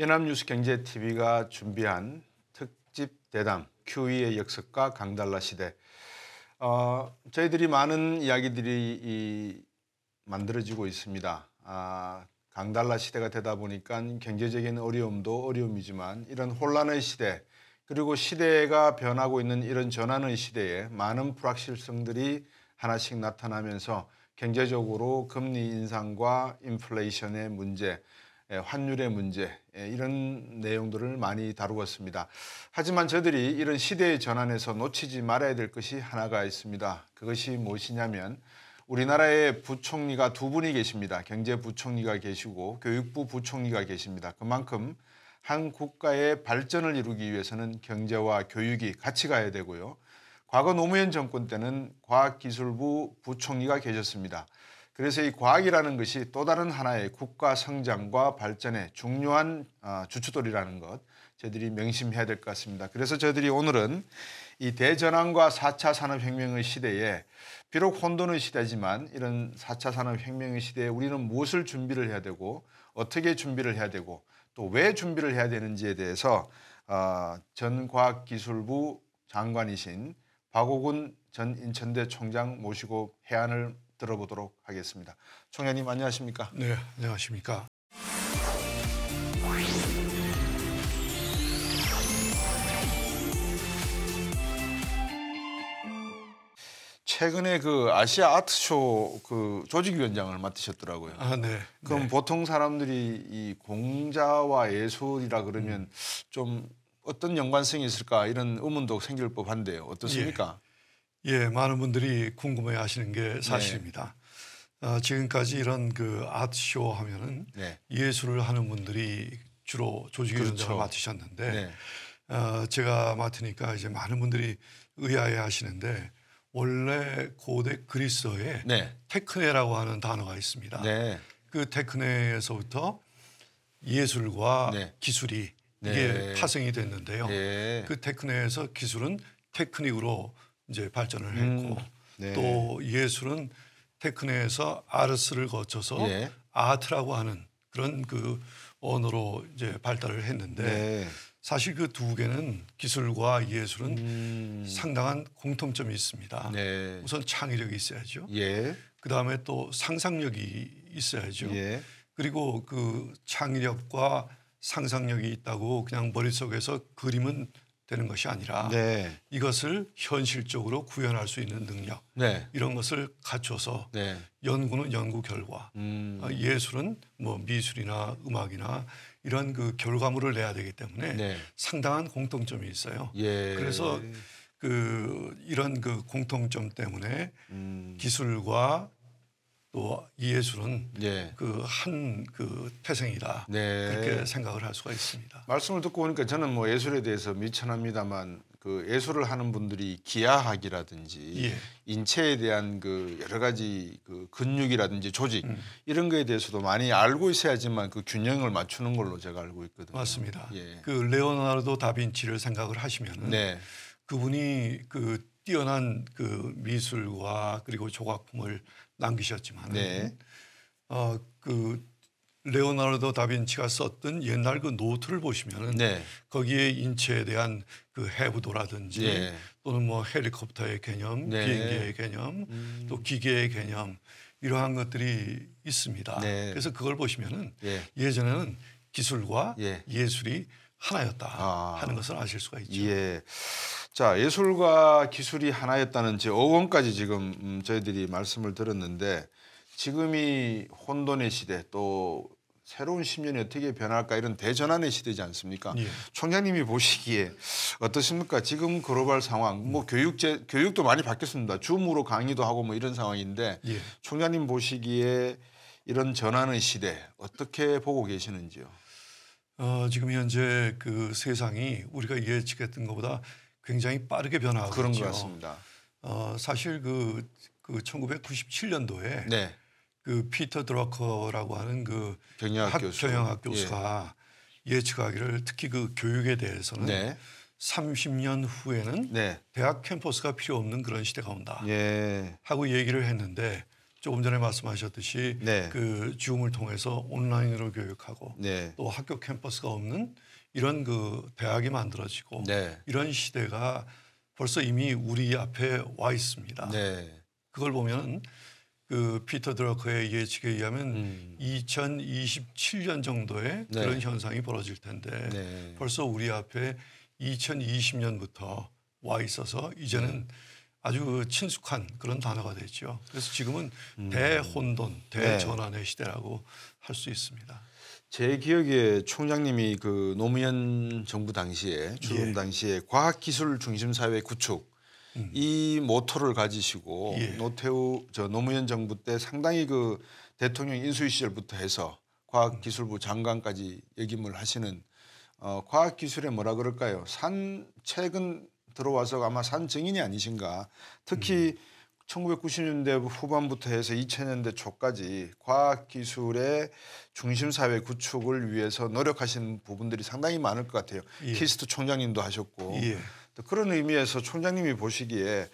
연합뉴스 경제TV가 준비한 특집 대담 QE의 역습과 강달라 시대 어, 저희들이 많은 이야기들이 이, 만들어지고 있습니다. 아, 강달라 시대가 되다 보니까 경제적인 어려움도 어려움이지만 이런 혼란의 시대 그리고 시대가 변하고 있는 이런 전환의 시대에 많은 불확실성들이 하나씩 나타나면서 경제적으로 금리 인상과 인플레이션의 문제, 예, 환율의 문제 예, 이런 내용들을 많이 다루었습니다. 하지만 저들이 이런 시대의 전환에서 놓치지 말아야 될 것이 하나가 있습니다. 그것이 무엇이냐면 우리나라의 부총리가 두 분이 계십니다. 경제부총리가 계시고 교육부 부총리가 계십니다. 그만큼 한 국가의 발전을 이루기 위해서는 경제와 교육이 같이 가야 되고요. 과거 노무현 정권 때는 과학기술부 부총리가 계셨습니다. 그래서 이 과학이라는 것이 또 다른 하나의 국가 성장과 발전의 중요한 아, 주춧돌이라는 것 저들이 희 명심해야 될 것 같습니다. 그래서 저들이 희 오늘은 이 대전환과 4차 산업혁명의 시대에 비록 혼돈의 시대지만 이런 4차 산업혁명의 시대에 우리는 무엇을 준비를 해야 되고 어떻게 준비를 해야 되고 또 왜 준비를 해야 되는지에 대해서 아, 전 과학기술부 장관이신 박옥훈 전 인천대 총장 모시고 해안을 들어보도록 하겠습니다. 총장님 안녕하십니까? 네, 안녕하십니까? 최근에 그 아시아 아트쇼 그 조직위원장을 맡으셨더라고요. 아, 네. 그럼 네. 보통 사람들이 이 공자와 예술이라 그러면 음. 좀 어떤 연관성이 있을까 이런 의문도 생길 법한데요. 어떻습니까? 예. 예, 많은 분들이 궁금해 하시는 게 네. 사실입니다. 네. 아, 지금까지 이런 그 아트쇼 하면은 네. 예술을 하는 분들이 주로 조직위원장을 그렇죠. 맡으셨는데 네. 아, 제가 맡으니까 이제 많은 분들이 의아해 하시는데 원래 고대 그리스어에 네. 테크네라고 하는 단어가 있습니다. 네. 그 테크네에서부터 예술과 네. 기술이 네. 이게 파생이 됐는데요. 네. 그 테크네에서 기술은 테크닉으로 이제 발전을 음. 했고 네. 또 예술은 테크네에서 아르스를 거쳐서 예. 아트라고 하는 그런 그 언어로 이제 발달을 했는데 네. 사실 그 두 개는 기술과 예술은 음. 상당한 공통점이 있습니다. 네. 우선 창의력이 있어야죠. 예. 그 다음에 또 상상력이 있어야죠. 예. 그리고 그 창의력과 상상력이 있다고 그냥 머릿속에서 그림은 되는 것이 아니라 네. 이것을 현실적으로 구현할 수 있는 능력 네. 이런 것을 갖춰서 네. 연구는 연구 결과 음. 어, 예술은 뭐 미술이나 음악이나 이런 그 결과물을 내야 되기 때문에 네. 상당한 공통점이 있어요 예. 그래서 그 이런 그 공통점 때문에 음. 기술과 또예술은 네. 그한 그 태생이다 네. 그렇게 생각을 할 수가 있습니다. 말씀을 듣고 보니까 저는 뭐 예술에 대해서 미천합니다만 그 예술을 하는 분들이 기하학이라든지 예. 인체에 대한 그 여러 가지 그 근육이라든지 조직 음. 이런 거에 대해서도 많이 알고 있어야지만 그 균형을 맞추는 걸로 제가 알고 있거든요. 맞습니다. 예. 그 레오나르도 다빈치를 생각을 하시면 네. 그분이 그 뛰어난 그 미술과 그리고 조각품을 남기셨지만 네. 어, 그 레오나르도 다빈치가 썼던 옛날 그 노트를 보시면은 네. 거기에 인체에 대한 그 해부도라든지 네. 또는 뭐 헬리콥터의 개념, 네. 비행기의 개념, 음. 또 기계의 개념 이러한 것들이 있습니다. 네. 그래서 그걸 보시면은 예. 예전에는 기술과 예. 예술이 하나였다 아. 하는 것을 아실 수가 있죠. 예. 자, 예술과 기술이 하나였다는 제 어원까지 지금 음, 저희들이 말씀을 들었는데 지금이 혼돈의 시대 또 새로운 10년이 어떻게 변할까 이런 대전환의 시대지 않습니까? 예. 총장님이 보시기에 어떻습니까? 지금 글로벌 상황, 뭐 교육제 교육도 많이 바뀌었습니다. 줌으로 강의도 하고 뭐 이런 상황인데 예. 총장님 보시기에 이런 전환의 시대 어떻게 보고 계시는지요? 어, 지금 현재 그 세상이 우리가 예측했던 것보다 굉장히 빠르게 변화하고 그런 있것 같습니다. 어, 사실 그, 그 1997년도에 네. 그 피터 드러커라고 하는 그 경영학, 학, 교수. 경영학 예. 교수가 예. 예측하기를 특히 그 교육에 대해서는 네. 30년 후에는 네. 대학 캠퍼스가 필요 없는 그런 시대가 온다 예. 하고 얘기를 했는데 조금 전에 말씀하셨듯이 네. 그 줌을 통해서 온라인으로 교육하고 네. 또 학교 캠퍼스가 없는 이런 그 대학이 만들어지고 네. 이런 시대가 벌써 이미 우리 앞에 와 있습니다. 네. 그걸 보면 그 피터 드러커의 예측에 의하면 음. 2027년 정도에 그런 현상이 벌어질 텐데 네. 벌써 우리 앞에 2020년부터 와 있어서 이제는 음. 아주 친숙한 그런 단어가 됐죠. 그래서 지금은 음. 대혼돈, 네. 대전환의 시대라고 할 수 있습니다. 제 기억에 총장님이 그 노무현 정부 당시에 출범 예. 당시에 과학기술 중심 사회 구축 음. 이 모토를 가지시고 예. 노태우 저 노무현 정부 때 상당히 그 대통령 인수위 시절부터 해서 과학기술부 장관까지 역임을 하시는 어, 과학기술의 뭐라 그럴까요? 산 최근 들어와서 아마 산 증인이 아니신가. 특히 음. 1990년대 후반부터 해서 2000년대 초까지 과학기술의 중심사회 구축을 위해서 노력하신 부분들이 상당히 많을 것 같아요. 예. 키스트 총장님도 하셨고 예. 또 그런 의미에서 총장님이 보시기에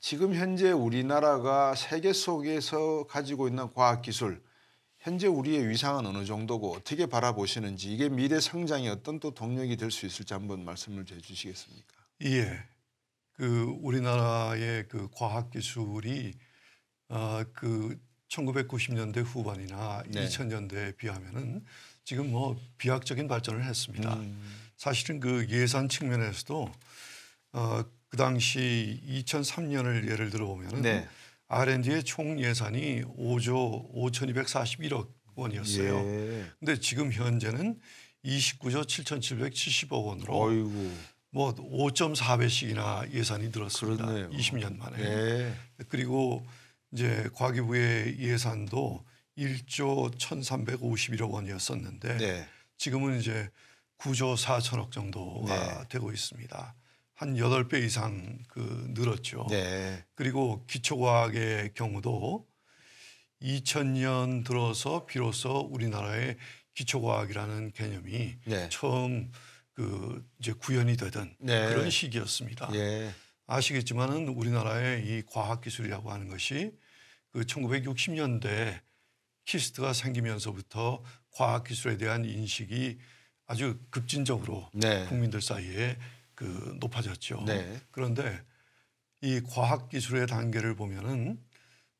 지금 현재 우리나라가 세계 속에서 가지고 있는 과학기술 현재 우리의 위상은 어느 정도고 어떻게 바라보시는지 이게 미래 성장에 어떤 또 동력이 될 수 있을지 한번 말씀을 해주시겠습니까? 예. 그 우리나라의 그 과학 기술이 아그 1990년대 후반이나 네. 2000년대에 비하면은 지금 뭐 비약적인 발전을 했습니다. 음. 사실은 그 예산 측면에서도 어, 그 당시 2003년을 예를 들어 보면은 네. R&D의 총 예산이 5조 5,241억 원이었어요. 예. 근데 지금 현재는 29조 7,770억 원으로 어이구. 뭐 5.4배씩이나 예산이 늘었습니다. 그렇네요. 20년 만에. 네. 그리고 이제 과기부의 예산도 1조 1,351억 원이었었는데 네. 지금은 이제 9조 4천억 정도가 네. 되고 있습니다. 한 8배 이상 그 늘었죠. 네. 그리고 기초과학의 경우도 2000년 들어서 비로소 우리나라의 기초과학이라는 개념이 네. 처음 그 이제 구현이 되던 네. 그런 시기였습니다. 예. 아시겠지만은 우리나라의 이 과학 기술이라고 하는 것이 그 1960년대 키스트가 생기면서부터 과학 기술에 대한 인식이 아주 급진적으로 네. 국민들 사이에 그 높아졌죠. 네. 그런데 이 과학 기술의 단계를 보면은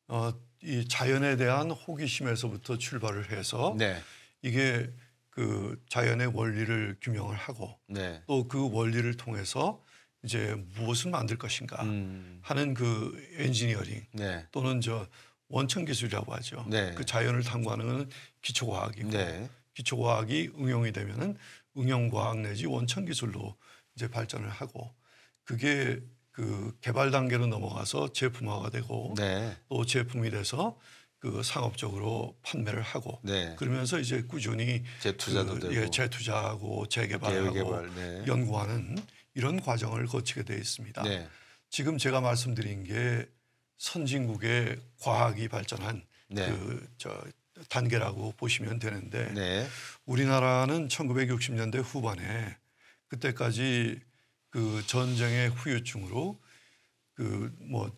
어, 이 자연에 대한 호기심에서부터 출발을 해서 네. 이게 그 자연의 원리를 규명을 하고 네. 또그 원리를 통해서 이제 무엇을 만들 것인가 음. 하는 그 엔지니어링 네. 또는 저 원천 기술이라고 하죠. 네. 그 자연을 탐구하는 것은 기초과학이고 네. 기초과학이 응용이 되면은 응용과학 내지 원천 기술로 이제 발전을 하고 그게 그 개발 단계로 넘어가서 제품화가 되고 네. 또 제품이 돼서 그 상업적으로 판매를 하고 네. 그러면서 이제 꾸준히 재투자도 그, 되고 예, 재투자하고 재개발하고 개발, 네. 연구하는 이런 과정을 거치게 되어 있습니다. 네. 지금 제가 말씀드린 게 선진국의 과학이 발전한 네. 그저 단계라고 보시면 되는데 네. 우리나라는 1960년대 후반에 그때까지 그 전쟁의 후유증으로 그뭐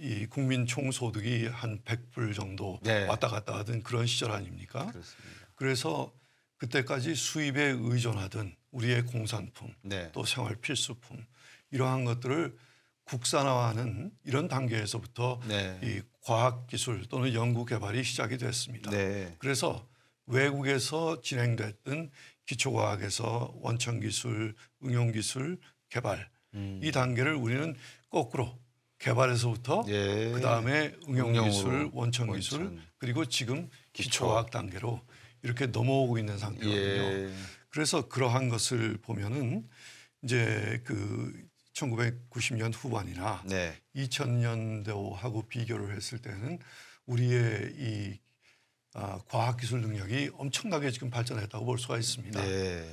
이 국민 총소득이 한 100불 정도 네. 왔다 갔다 하던 그런 시절 아닙니까? 그렇습니다. 그래서 그때까지 수입에 의존하던 우리의 공산품 네. 또 생활 필수품 이러한 것들을 국산화하는 이런 단계에서부터 네. 이 과학기술 또는 연구개발이 시작이 됐습니다. 네. 그래서 외국에서 진행됐던 기초과학에서 원천기술, 응용기술 개발 음. 이 단계를 우리는 거꾸로 개발에서부터 예. 그 다음에 응용기술, 원천기술 원천. 그리고 지금 기초과학 단계로 이렇게 넘어오고 있는 상태거든요. 예. 그래서 그러한 것을 보면은 이제 그 1990년 후반이나 네. 2000년대하고 비교를 했을 때는 우리의 이 아, 과학기술 능력이 엄청나게 지금 발전했다고 볼 수가 있습니다. 네.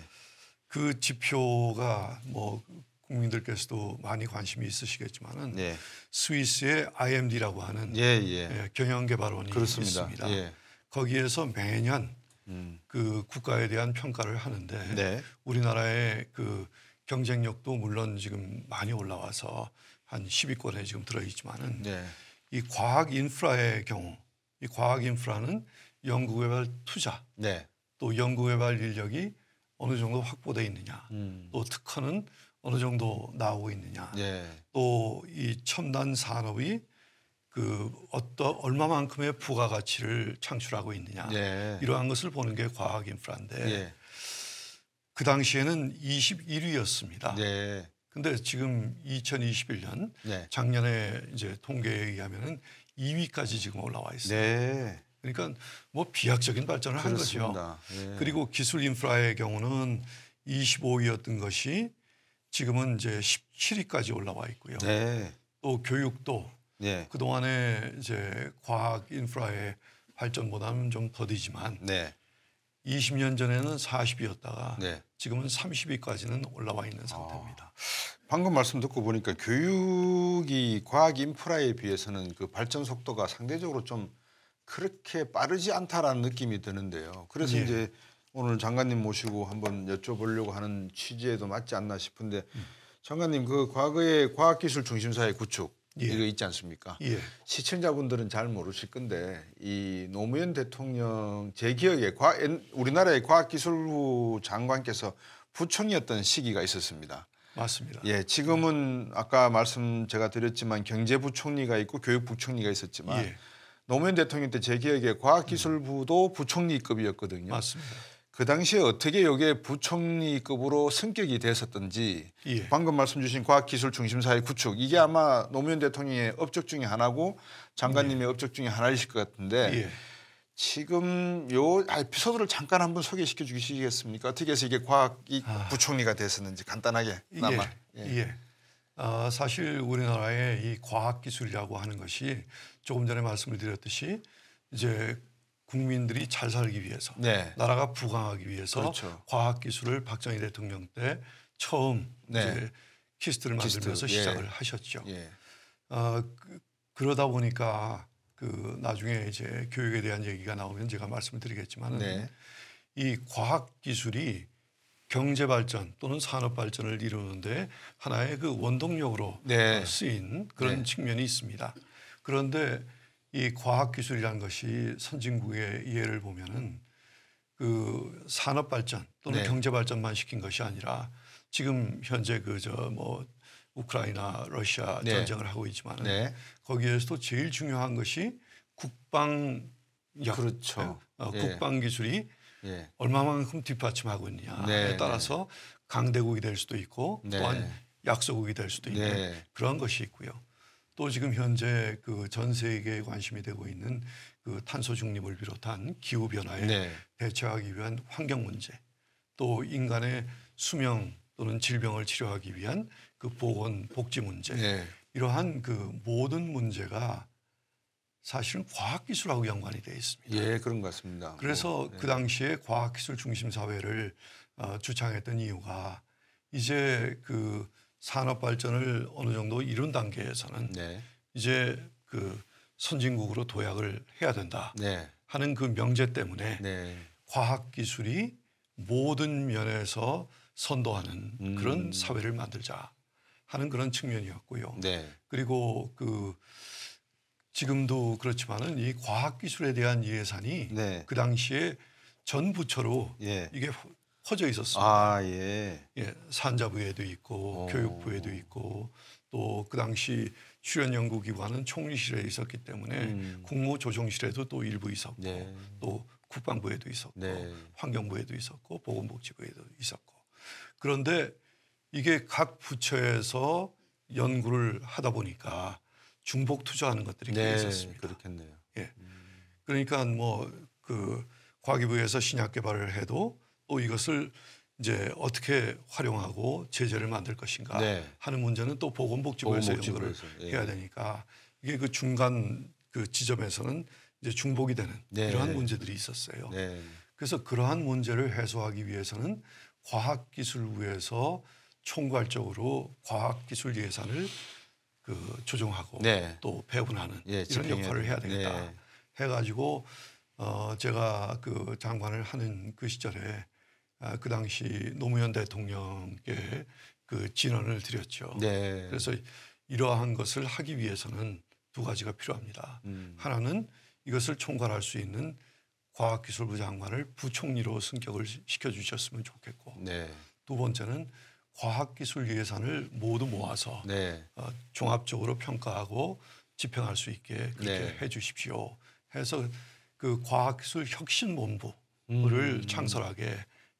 그 지표가 뭐 국민들께서도 많이 관심이 있으시겠지만은 예. 스위스의 IMD라고 하는 예, 예. 예 경영개발원이 그렇습니다. 있습니다. 예. 거기에서 매년 음. 그 국가에 대한 평가를 하는데 네. 우리나라의 그 경쟁력도 물론 지금 많이 올라와서 한 10위권에 지금 들어있지만은 네. 이 과학 인프라의 경우 이 과학 인프라는 연구개발 투자 네. 또 연구개발 인력이 어느 정도 확보돼 있느냐 음. 또 특허는 어느 정도 나오고 있느냐. 예. 또이 첨단 산업이 그 어떤 얼마만큼의 부가 가치를 창출하고 있느냐. 예. 이러한 것을 보는 게 과학 인프라인데 예. 그 당시에는 21위였습니다. 예. 근데 지금 2021년 예. 작년에 이제 통계에 의하면은 2위까지 지금 올라와 있어요. 네. 그러니까 뭐 비약적인 발전을 그렇습니다. 한 거죠. 예. 그리고 기술 인프라의 경우는 25위였던 것이 지금은 이제 17위까지 올라와 있고요. 네. 또 교육도 네. 그동안에 이제 과학 인프라의 발전보다는 좀 더디지만 네. 20년 전에는 40위였다가 네. 지금은 30위까지는 올라와 있는 아. 상태입니다. 아, 방금 말씀 듣고 보니까 교육이 과학 인프라에 비해서는 그 발전 속도가 상대적으로 좀 그렇게 빠르지 않다라는 느낌이 드는데요. 그래서 예. 이제 오늘 장관님 모시고 한번 여쭤보려고 하는 취지에도 맞지 않나 싶은데 음. 장관님 그과거에 과학기술 중심 사회 구축 예. 이거 있지 않습니까? 예. 시청자분들은 잘 모르실 건데 이 노무현 대통령 제 기억에 과, 우리나라의 과학기술부 장관께서 부총리였던 시기가 있었습니다. 맞습니다. 예, 지금은 아까 말씀 제가 드렸지만 경제부총리가 있고 교육부총리가 있었지만 예. 노무현 대통령 때 제 기억에 과학기술부도 음. 부총리급이었거든요. 맞습니다. 그 당시에 어떻게 여기에 부총리급으로 승격이 됐었던지 예. 방금 말씀 주신 과학기술 중심 사회 구축 이게 아마 노무현 대통령의 업적 중의 하나고 장관님의 예. 업적 중의 하나이실 것 같은데 예. 지금 요 에피소드를 잠깐 한번 소개시켜 주시겠습니까? 어떻게 해서 이게 과학이 아. 부총리가 됐었는지 간단하게 나마. 예. 예. 예. 아, 사실 우리나라의 이 과학기술이라고 하는 것이 조금 전에 말씀을 드렸듯이 이제 국민들이 잘 살기 위해서 네. 나라가 부강하기 위해서 그렇죠. 과학 기술을 박정희 대통령 때 처음 네. 이제 키스트를 만들면서 키스트. 예. 시작을 예. 하셨죠. 예. 어, 그, 그러다 보니까 그 나중에 이제 교육에 대한 얘기가 나오면 제가 말씀드리겠지만은 을 네. 이 과학 기술이 경제 발전 또는 산업 발전을 이루는데 하나의 그 원동력으로 네. 쓰인 그런 네. 측면이 있습니다. 그런데 이 과학기술이라는 것이 선진국의 예를 보면은 그 산업 발전 또는 네. 경제 발전만 시킨 것이 아니라 지금 현재 그저뭐 우크라이나 러시아 네. 전쟁을 하고 있지만 네. 거기에서도 제일 중요한 것이 국방 역, 그렇죠. 어, 예. 국방 기술이 예. 얼마만큼 뒷받침하고 있느냐에 네, 네. 따라서 강대국이 될 수도 있고 네. 또한 약소국이 될 수도 있는 그런 것이 있고요. 또 지금 현재 그 전 세계에 관심이 되고 있는 그 탄소 중립을 비롯한 기후 변화에 네. 대처하기 위한 환경 문제 또 인간의 수명 또는 질병을 치료하기 위한 그 보건 복지 문제 네. 이러한 그 모든 문제가 사실은 과학기술하고 연관이 되어 있습니다. 예, 그런 것 같습니다. 그래서 오, 뭐, 그 네. 그 당시에 과학기술 중심 사회를 어, 주창했던 이유가 이제 그 산업 발전을 어느 정도 이룬 단계에서는 네. 이제 그 선진국으로 도약을 해야 된다 네. 하는 그 명제 때문에 네. 과학 기술이 모든 면에서 선도하는 음. 그런 사회를 만들자 하는 그런 측면이었고요. 네. 그리고 그 지금도 그렇지만은 이 과학 기술에 대한 예산이 네. 그 당시에 전 부처로 예. 이게 퍼져 있었습니다. 아, 예. 예 산자부에도 있고 오. 어. 교육부에도 있고 또 그 당시 출연연구기관은 총리실에 있었기 때문에 음. 국무조정실에도 또 일부 있었고 네. 또 국방부에도 있었고 네. 환경부에도 있었고 보건복지부에도 있었고 그런데 이게 각 부처에서 연구를 하다 보니까 중복 투자하는 것들이 네, 있었습니다. 그렇겠네요. 예. 음. 그러니까 뭐 그 과기부에서 신약 개발을 해도 어, 이것을 이제 어떻게 활용하고 제재를 만들 것인가 네. 하는 문제는 또 보건복지부에서, 연구를 예. 해야 되니까 이게 그 중간 그 지점에서는 이제 중복이 되는 네. 이러한 문제들이 있었어요. 네. 그래서 그러한 문제를 해소하기 위해서는 과학기술위에서 총괄적으로 과학기술 예산을 그 조정하고 네. 또 배분하는 예, 이런 역할을 해야 되겠다 네. 해가지고 어 제가 그 장관을 하는 그 시절에 아, 그 당시 노무현 대통령께 그 진언을 드렸죠. 네. 그래서 이러한 것을 하기 위해서는 두 가지가 필요합니다. 음. 하나는 이것을 총괄할 수 있는 과학기술부 장관을 부총리로 승격을 시켜주셨으면 좋겠고 네. 두 번째는 과학기술 예산을 모두 모아서 네. 어, 종합적으로 평가하고 집행할 수 있게 그렇게 네. 해 주십시오 해서 그 과학기술 혁신본부를 음. 창설하게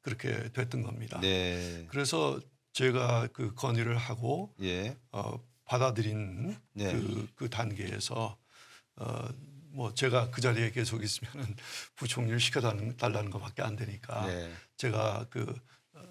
그렇게 됐던 겁니다. 네. 그래서 제가 그 건의를 하고 예. 어, 받아들인 네. 그, 그 단계에서 어, 뭐 제가 그 자리에 계속 있으면은 부총리를 시켜달라는 것밖에 안 되니까 네. 제가 그 어,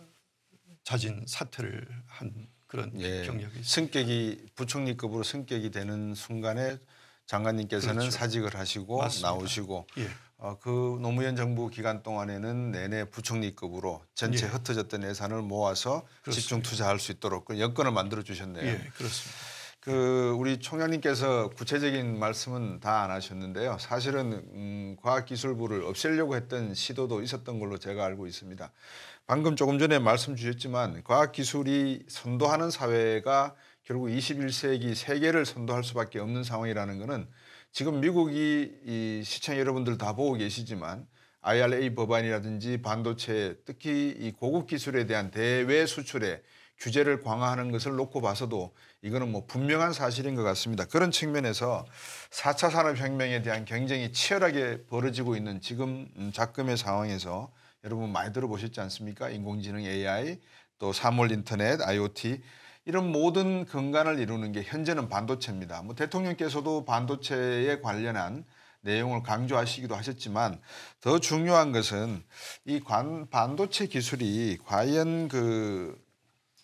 자진 사퇴를 한 그런 예. 경력이 있습니다. 부총리급으로 승격이 되는 순간에 장관님께서는 그렇죠. 사직을 하시고 맞습니다. 나오시고 예. 어, 그 노무현 정부 기간 동안에는 내내 부총리급으로 전체 예. 흩어졌던 예산을 모아서 그렇습니다. 집중 투자할 수 있도록 그 여건을 만들어 주셨네요. 예, 그렇습니다. 그 우리 총장님께서 구체적인 말씀은 다 안 하셨는데요. 사실은 음, 과학기술부를 없애려고 했던 시도도 있었던 걸로 제가 알고 있습니다. 방금 조금 전에 말씀 주셨지만 과학기술이 선도하는 사회가 결국 21세기 세계를 선도할 수밖에 없는 상황이라는 것은 지금 미국이 이 시청 여러분들 다 보고 계시지만 IRA 법안이라든지 반도체 특히 이 고급 기술에 대한 대외 수출에 규제를 강화하는 것을 놓고 봐서도 이거는 뭐 분명한 사실인 것 같습니다. 그런 측면에서 4차 산업혁명에 대한 경쟁이 치열하게 벌어지고 있는 지금 작금의 상황에서 여러분 많이 들어보셨지 않습니까? 인공지능 AI 또 사물 인터넷 IoT 이런 모든 근간을 이루는 게 현재는 반도체입니다. 뭐 대통령께서도 반도체에 관련한 내용을 강조하시기도 하셨지만 더 중요한 것은 이 관, 반도체 기술이 과연 그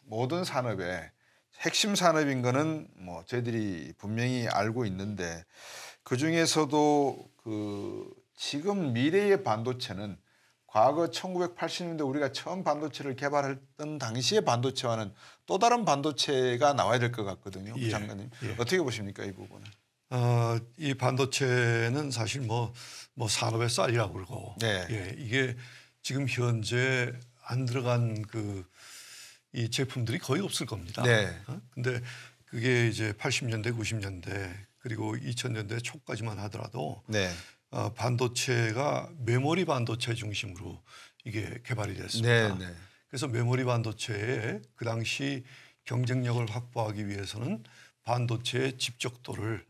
모든 산업의 핵심 산업인 거는 뭐 저희들이 분명히 알고 있는데 그 중에서도 그 지금 미래의 반도체는 과거 1980년대 우리가 처음 반도체를 개발했던 당시의 반도체와는 또 다른 반도체가 나와야 될 것 같거든요. 예, 장관님 예. 어떻게 보십니까 이 부분은? 어, 이 반도체는 사실 뭐뭐 뭐 산업의 쌀이라고 그러고 네. 예, 이게 지금 현재 안 들어간 그 이 제품들이 거의 없을 겁니다. 네. 어? 근데 그게 이제 80년대, 90년대 그리고 2000년대 초까지만 하더라도 네. 어, 반도체가 메모리 반도체 중심으로 이게 개발이 됐습니다. 네네. 네. 그래서 메모리 반도체에 그 당시 경쟁력을 확보하기 위해서는 반도체의 집적도를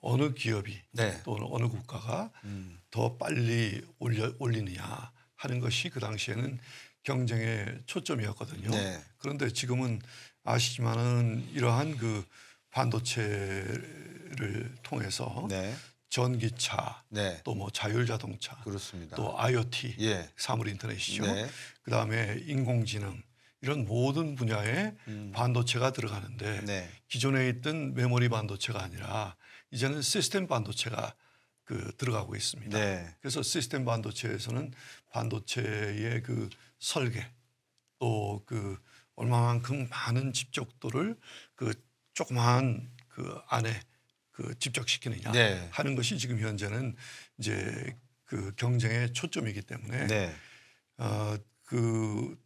어느 기업이 네. 또는 어느 국가가 음. 더 빨리 올려, 올리느냐 하는 것이 그 당시에는 경쟁의 초점이었거든요. 네. 그런데 지금은 아시지만은 이러한 그 반도체를 통해서 네. 전기차, 네. 또뭐 자율자동차, 그렇습니다. 또 IoT, 예. 사물인터넷이죠. 네. 그다음에 인공지능 이런 모든 분야에 음. 반도체가 들어가는데 네. 기존에 있던 메모리 반도체가 아니라 이제는 시스템 반도체가 그 들어가고 있습니다. 네. 그래서 시스템 반도체에서는 반도체의 그 설계 또 그 얼마만큼 많은 집적도를 그 조그마한 그 안에 그 집적시키느냐 네. 하는 것이 지금 현재는 이제 그 경쟁의 초점이기 때문에 네. 어그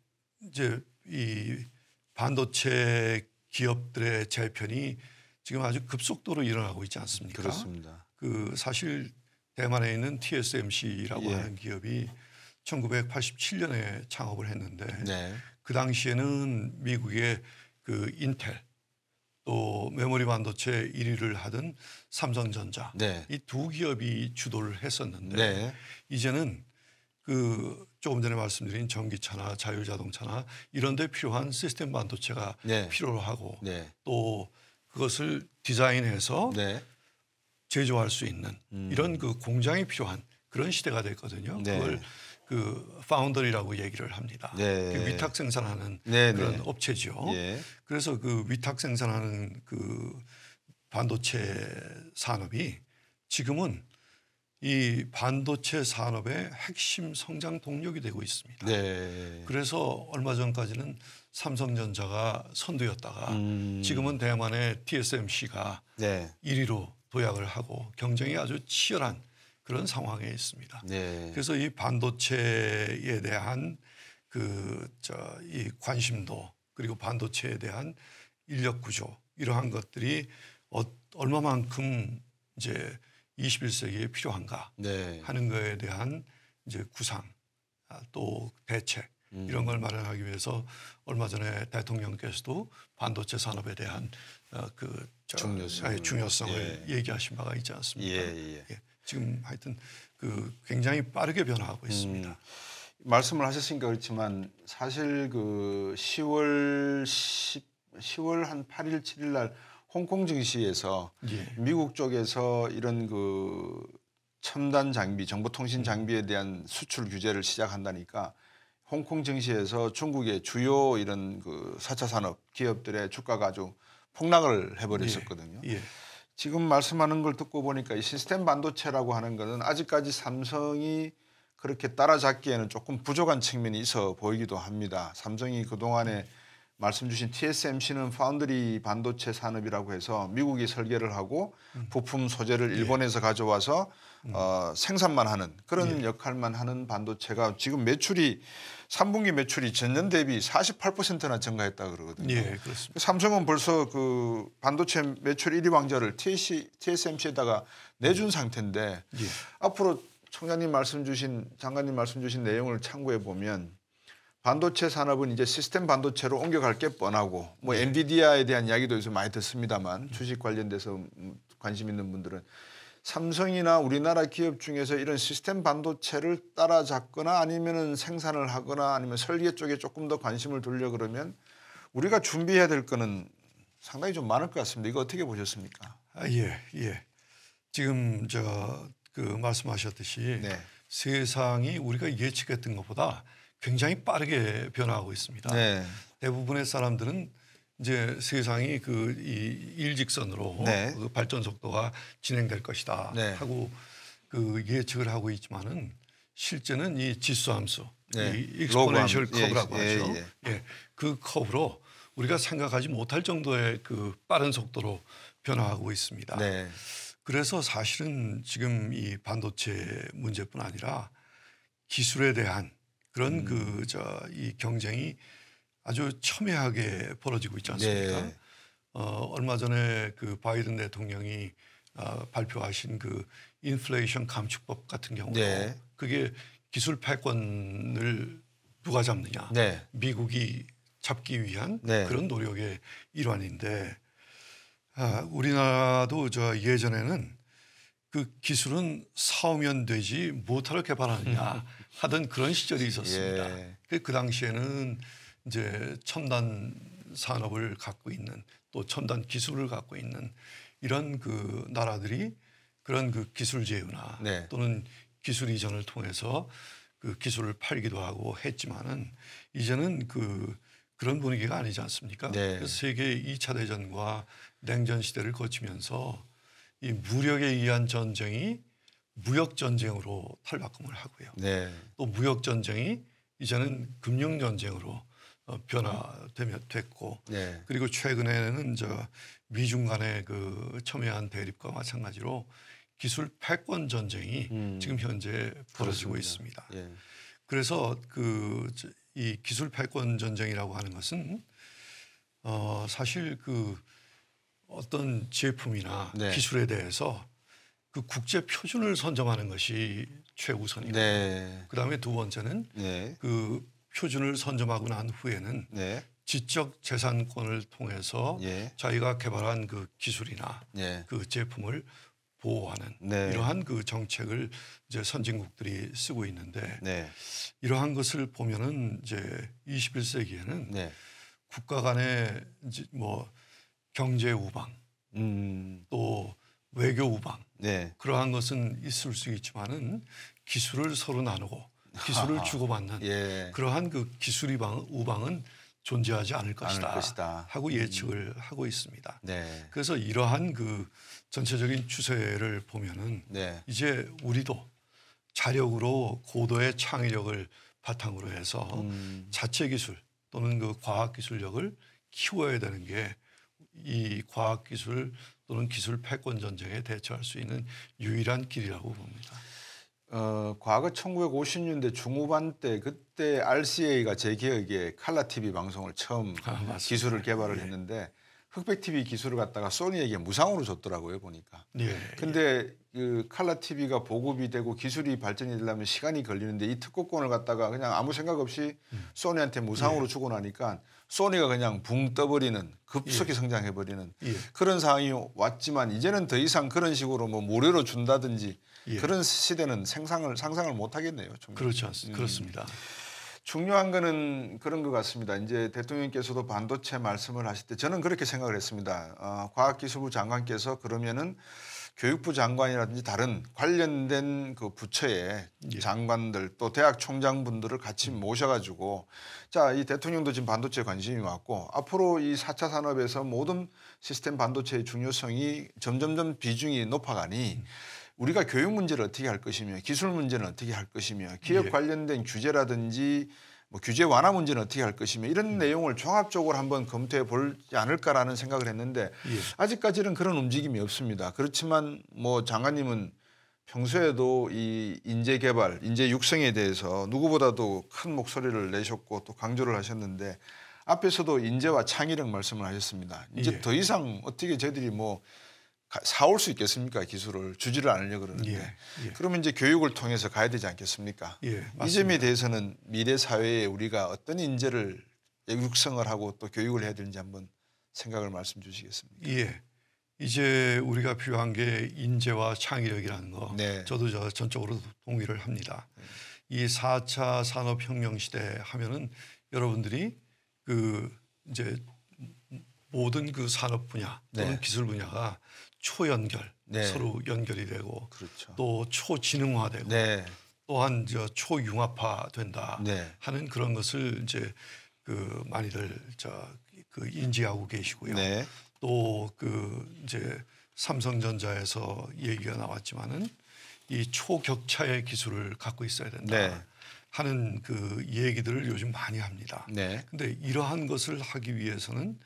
이제 이 반도체 기업들의 재편이 지금 아주 급속도로 일어나고 있지 않습니까? 그렇습니다. 그 사실 대만에 있는 TSMC라고 예. 하는 기업이 1987년에 창업을 했는데 네. 그 당시에는 미국의 그 인텔 또 메모리 반도체 1위를 하던 삼성전자 네. 이두 기업이 주도를 했었는데 네. 이제는 그 조금 전에 말씀드린 전기차나 자율자동차나 이런 데 필요한 시스템 반도체가 네. 필요하고 로또 네. 그것을 디자인해서 네. 제조할 수 있는 음. 이런 그 공장이 필요한 그런 시대가 됐거든요. 네. 그걸 그 파운더리라고 얘기를 합니다. 네. 그 위탁 생산하는 네, 네. 그런 네. 업체죠. 예. 그래서 그 위탁 생산하는 그 반도체 산업이 지금은 이 반도체 산업의 핵심 성장 동력이 되고 있습니다. 네. 그래서 얼마 전까지는 삼성전자가 선두였다가 음. 지금은 대만의 TSMC가 1위로 도약을 하고 경쟁이 아주 치열한 그런 상황에 있습니다. 네. 그래서 이 반도체에 대한 그저이 관심도 그리고 반도체에 대한 인력 구조 이러한 것들이 어, 얼마만큼 이제 21세기에 필요한가 네. 하는 거에 대한 이제 구상 아, 또 대책 음. 이런 걸 마련하기 위해서 얼마 전에 대통령께서도 반도체 산업에 대한 어, 그 저, 중요성. 아니, 중요성을 예. 얘기하신 바가 있지 않습니까? 예, 예. 예. 예. 지금 하여튼 그 굉장히 빠르게 변화하고 음. 있습니다. 음, 말씀을 하셨으니까 그렇지만 사실 그 10월 10, 10월 한 8일 7일 날 홍콩 증시에서 예. 미국 쪽에서 이런 그 첨단 장비, 정보통신 장비에 대한 수출 규제를 시작한다니까 홍콩 증시에서 중국의 주요 이런 그 4차 산업 기업들의 주가가 아주 폭락을 해버렸었거든요. 예. 예. 지금 말씀하는 걸 듣고 보니까 이 시스템 반도체라고 하는 것은 아직까지 삼성이 그렇게 따라잡기에는 조금 부족한 측면이 있어 보이기도 합니다. 삼성이 그동안에 말씀 주신 TSMC는 파운드리 반도체 산업이라고 해서 미국이 설계를 하고 음. 부품 소재를 예. 일본에서 가져와서 음. 어, 생산만 하는 그런 예. 역할만 하는 반도체가 지금 매출이 3분기 매출이 전년 대비 48%나 증가했다 그러거든요. 예, 그렇습니다. 삼성은 벌써 그 반도체 매출 1위 왕자를 TSC, TSMC에다가 내준 상태인데 예. 앞으로 총장님 말씀 주신 장관님 말씀 주신 내용을 참고해 보면 반도체 산업은 이제 시스템 반도체로 옮겨갈 게 뻔하고 뭐 예. 엔비디아에 대한 이야기도 요즘 많이 듣습니다만 주식 관련돼서 음, 관심 있는 분들은 삼성이나 우리나라 기업 중에서 이런 시스템 반도체를 따라잡거나 아니면 생산을 하거나 아니면 설계 쪽에 조금 더 관심을 돌려 그러면 우리가 준비해야 될 거는 상당히 좀 많을 것 같습니다. 이거 어떻게 보셨습니까? 아, 예, 예. 지금 저 그 말씀하셨듯이 네. 세상이 우리가 예측했던 것보다 굉장히 빠르게 변화하고 있습니다. 네. 대부분의 사람들은 이제 세상이 그이 일직선으로 네. 그 발전 속도가 진행될 것이다 네. 하고 그 예측을 하고 있지만은 실제는 이 지수 함수, 네. 이 익스포넨셜 커브라고 예, 예, 하죠. 예, 예. 예, 그 커브로 우리가 생각하지 못할 정도의 그 빠른 속도로 변화하고 있습니다. 네. 그래서 사실은 지금 이 반도체 문제뿐 아니라 기술에 대한 그런 음. 그저 이 경쟁이 아주 첨예하게 벌어지고 있지 않습니까? 네. 어, 얼마 전에 그 바이든 대통령이 어, 발표하신 그 인플레이션 감축법 같은 경우도 네. 그게 기술 패권을 누가 잡느냐 네. 미국이 잡기 위한 네. 그런 노력의 일환인데 아, 우리나라도 저 예전에는 그 기술은 사오면 되지 못하러 개발하느냐 하던 그런 시절이 있었습니다. 예. 그, 그 당시에는 이제 첨단 산업을 갖고 있는 또 첨단 기술을 갖고 있는 이런 그 나라들이 그런 그 기술 제휴나 네. 또는 기술 이전을 통해서 그 기술을 팔기도 하고 했지만은 이제는 그 그런 분위기가 아니지 않습니까? 네. 그래서 세계 2차 대전과 냉전 시대를 거치면서 이 무력에 의한 전쟁이 무역 전쟁으로 탈바꿈을 하고요. 네. 또 무역 전쟁이 이제는 금융 전쟁으로 어, 변화되면 됐고 네. 그리고 최근에는 저 미중 간의 그 첨예한 대립과 마찬가지로 기술 패권 전쟁이 음. 지금 현재 벌어지고 그렇습니다. 있습니다. 예. 그래서 그 이 기술 패권 전쟁이라고 하는 것은 어 사실 그 어떤 제품이나 네. 기술에 대해서 그 국제 표준을 선정하는 것이 최우선이고 네. 그다음에 두 번째는 네. 그 표준을 선점하고 난 후에는 네. 지적 재산권을 통해서 예. 자기가 개발한 그 기술이나 예. 그 제품을 보호하는 네. 이러한 그 정책을 이제 선진국들이 쓰고 있는데 네. 이러한 것을 보면은 이제 21세기에는 네. 국가 간의 이제 뭐 경제 우방 음. 또 외교 우방 네. 그러한 것은 있을 수 있지만은 기술을 서로 나누고 기술을 주고받는 예. 그러한 그 기술 이방 우방은 존재하지 않을 것이다, 것이다. 하고 음. 예측을 음. 하고 있습니다. 네. 그래서 이러한 그 전체적인 추세를 보면은 네. 이제 우리도 자력으로 고도의 창의력을 바탕으로 해서 음. 자체 기술 또는 그 과학 기술력을 키워야 되는 게 이 과학 기술 또는 기술 패권 전쟁에 대처할 수 있는 유일한 길이라고 봅니다. 어, 과거 1950년대 중후반 때 그때 RCA가 제 기억에 칼라 TV 방송을 처음 아, 기술을 개발을 예. 했는데 흑백 TV 기술을 갖다가 소니에게 무상으로 줬더라고요 보니까. 네. 근데 그 칼라 TV가 보급이 되고 기술이 발전이 되려면 시간이 걸리는데 이 특허권을 갖다가 그냥 아무 생각 없이 음. 소니한테 무상으로 네. 주고 나니까 소니가 그냥 붕 떠버리는 급속히 예. 성장해버리는 예. 그런 상황이 왔지만 이제는 더 이상 그런 식으로 뭐 무료로 준다든지 예. 그런 시대는 생상을 상상을 못 하겠네요. 좀. 그렇지 않습니다. 음. 그렇습니다. 중요한 거는 그런 것 같습니다. 이제 대통령께서도 반도체 말씀을 하실 때 저는 그렇게 생각을 했습니다. 어, 과학기술부 장관께서 그러면은 교육부 장관이라든지 다른 관련된 그 부처의 예. 장관들 또 대학 총장분들을 같이 음. 모셔가지고 자이 대통령도 지금 반도체 관심이 왔고 앞으로 이 4차 산업에서 모든 시스템 반도체의 중요성이 점점점 비중이 높아가니 음. 우리가 교육 문제를 어떻게 할 것이며 기술 문제는 어떻게 할 것이며 기업 예. 관련된 규제라든지 뭐 규제 완화 문제는 어떻게 할 것이며 이런 음. 내용을 종합적으로 한번 검토해 보지 않을까라는 생각을 했는데 예. 아직까지는 그런 움직임이 없습니다. 그렇지만 뭐 장관님은 평소에도 이 인재 개발, 인재 육성에 대해서 누구보다도 큰 목소리를 내셨고 또 강조를 하셨는데 앞에서도 인재와 창의력 말씀을 하셨습니다. 이제 예. 더 이상 어떻게 저희들이 뭐 사올 수 있겠습니까 기술을 주지를 않으려 고 그러는데 예, 예. 그러면 이제 교육을 통해서 가야 되지 않겠습니까 예, 이 점에 대해서는 미래 사회에 우리가 어떤 인재를 육성을 하고 또 교육을 해야 되는지 한번 생각을 말씀 주시겠습니까 예. 이제 우리가 필요한 게 인재와 창의력이라는 거 네. 저도 저 전적으로 동의를 합니다 이 사 차 산업혁명 시대 하면은 여러분들이 그 이제 모든 그 산업 분야 또는 네. 기술 분야가 초연결 네. 서로 연결이 되고 그렇죠. 또 초지능화되고 네. 또한 저 초융합화 된다 네. 하는 그런 것을 이제 그 많이들 저그 인지하고 계시고요. 네. 또그 이제 삼성전자에서 얘기가 나왔지만은 이 초격차의 기술을 갖고 있어야 된다. 네. 하는 그 얘기들을 요즘 많이 합니다. 네. 근데 이러한 것을 하기 위해서는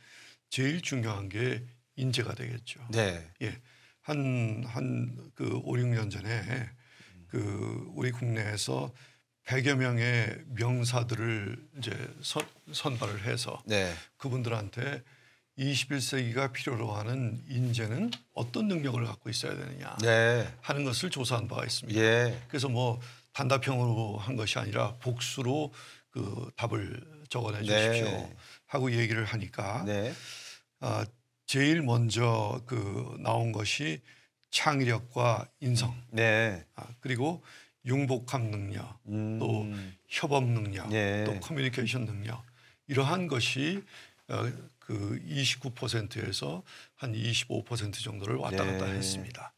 제일 중요한 게 인재가 되겠죠. 네. 예. 한, 한, 그, 5, 6년 전에 그, 우리 국내에서 100여 명의 명사들을 이제 선, 선발을 해서 네. 그분들한테 21세기가 필요로 하는 인재는 어떤 능력을 갖고 있어야 되느냐 네. 하는 것을 조사한 바가 있습니다. 예. 그래서 뭐 단답형으로 한 것이 아니라 복수로 그 답을 적어내 네. 주십시오 네. 하고 얘기를 하니까 네. 아, 제일 먼저 그 나온 것이 창의력과 인성. 네. 아, 그리고 융복합 능력, 음. 또 협업 능력, 네. 또 커뮤니케이션 능력. 이러한 것이 어, 그 29%에서 한 25% 정도를 왔다 갔다 네. 했습니다.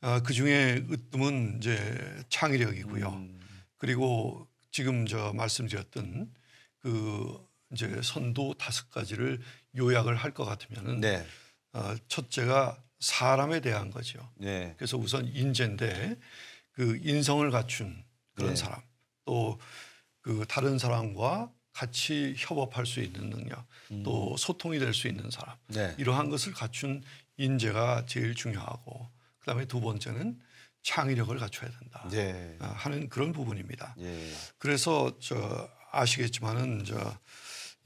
아, 그 중에 으뜸은 이제 창의력이고요. 음. 그리고 지금 저 말씀드렸던 그 이제 선도 다섯 가지를 요약을 할 것 같으면 네. 어, 첫째가 사람에 대한 거죠. 네. 그래서 우선 인재인데 그 인성을 갖춘 그런 네. 사람 또 그 다른 사람과 같이 협업할 수 있는 능력 음. 또 소통이 될 수 있는 사람 네. 이러한 것을 갖춘 인재가 제일 중요하고 그다음에 두 번째는 창의력을 갖춰야 된다 네. 어, 하는 그런 부분입니다. 네. 그래서 저 아시겠지만은 저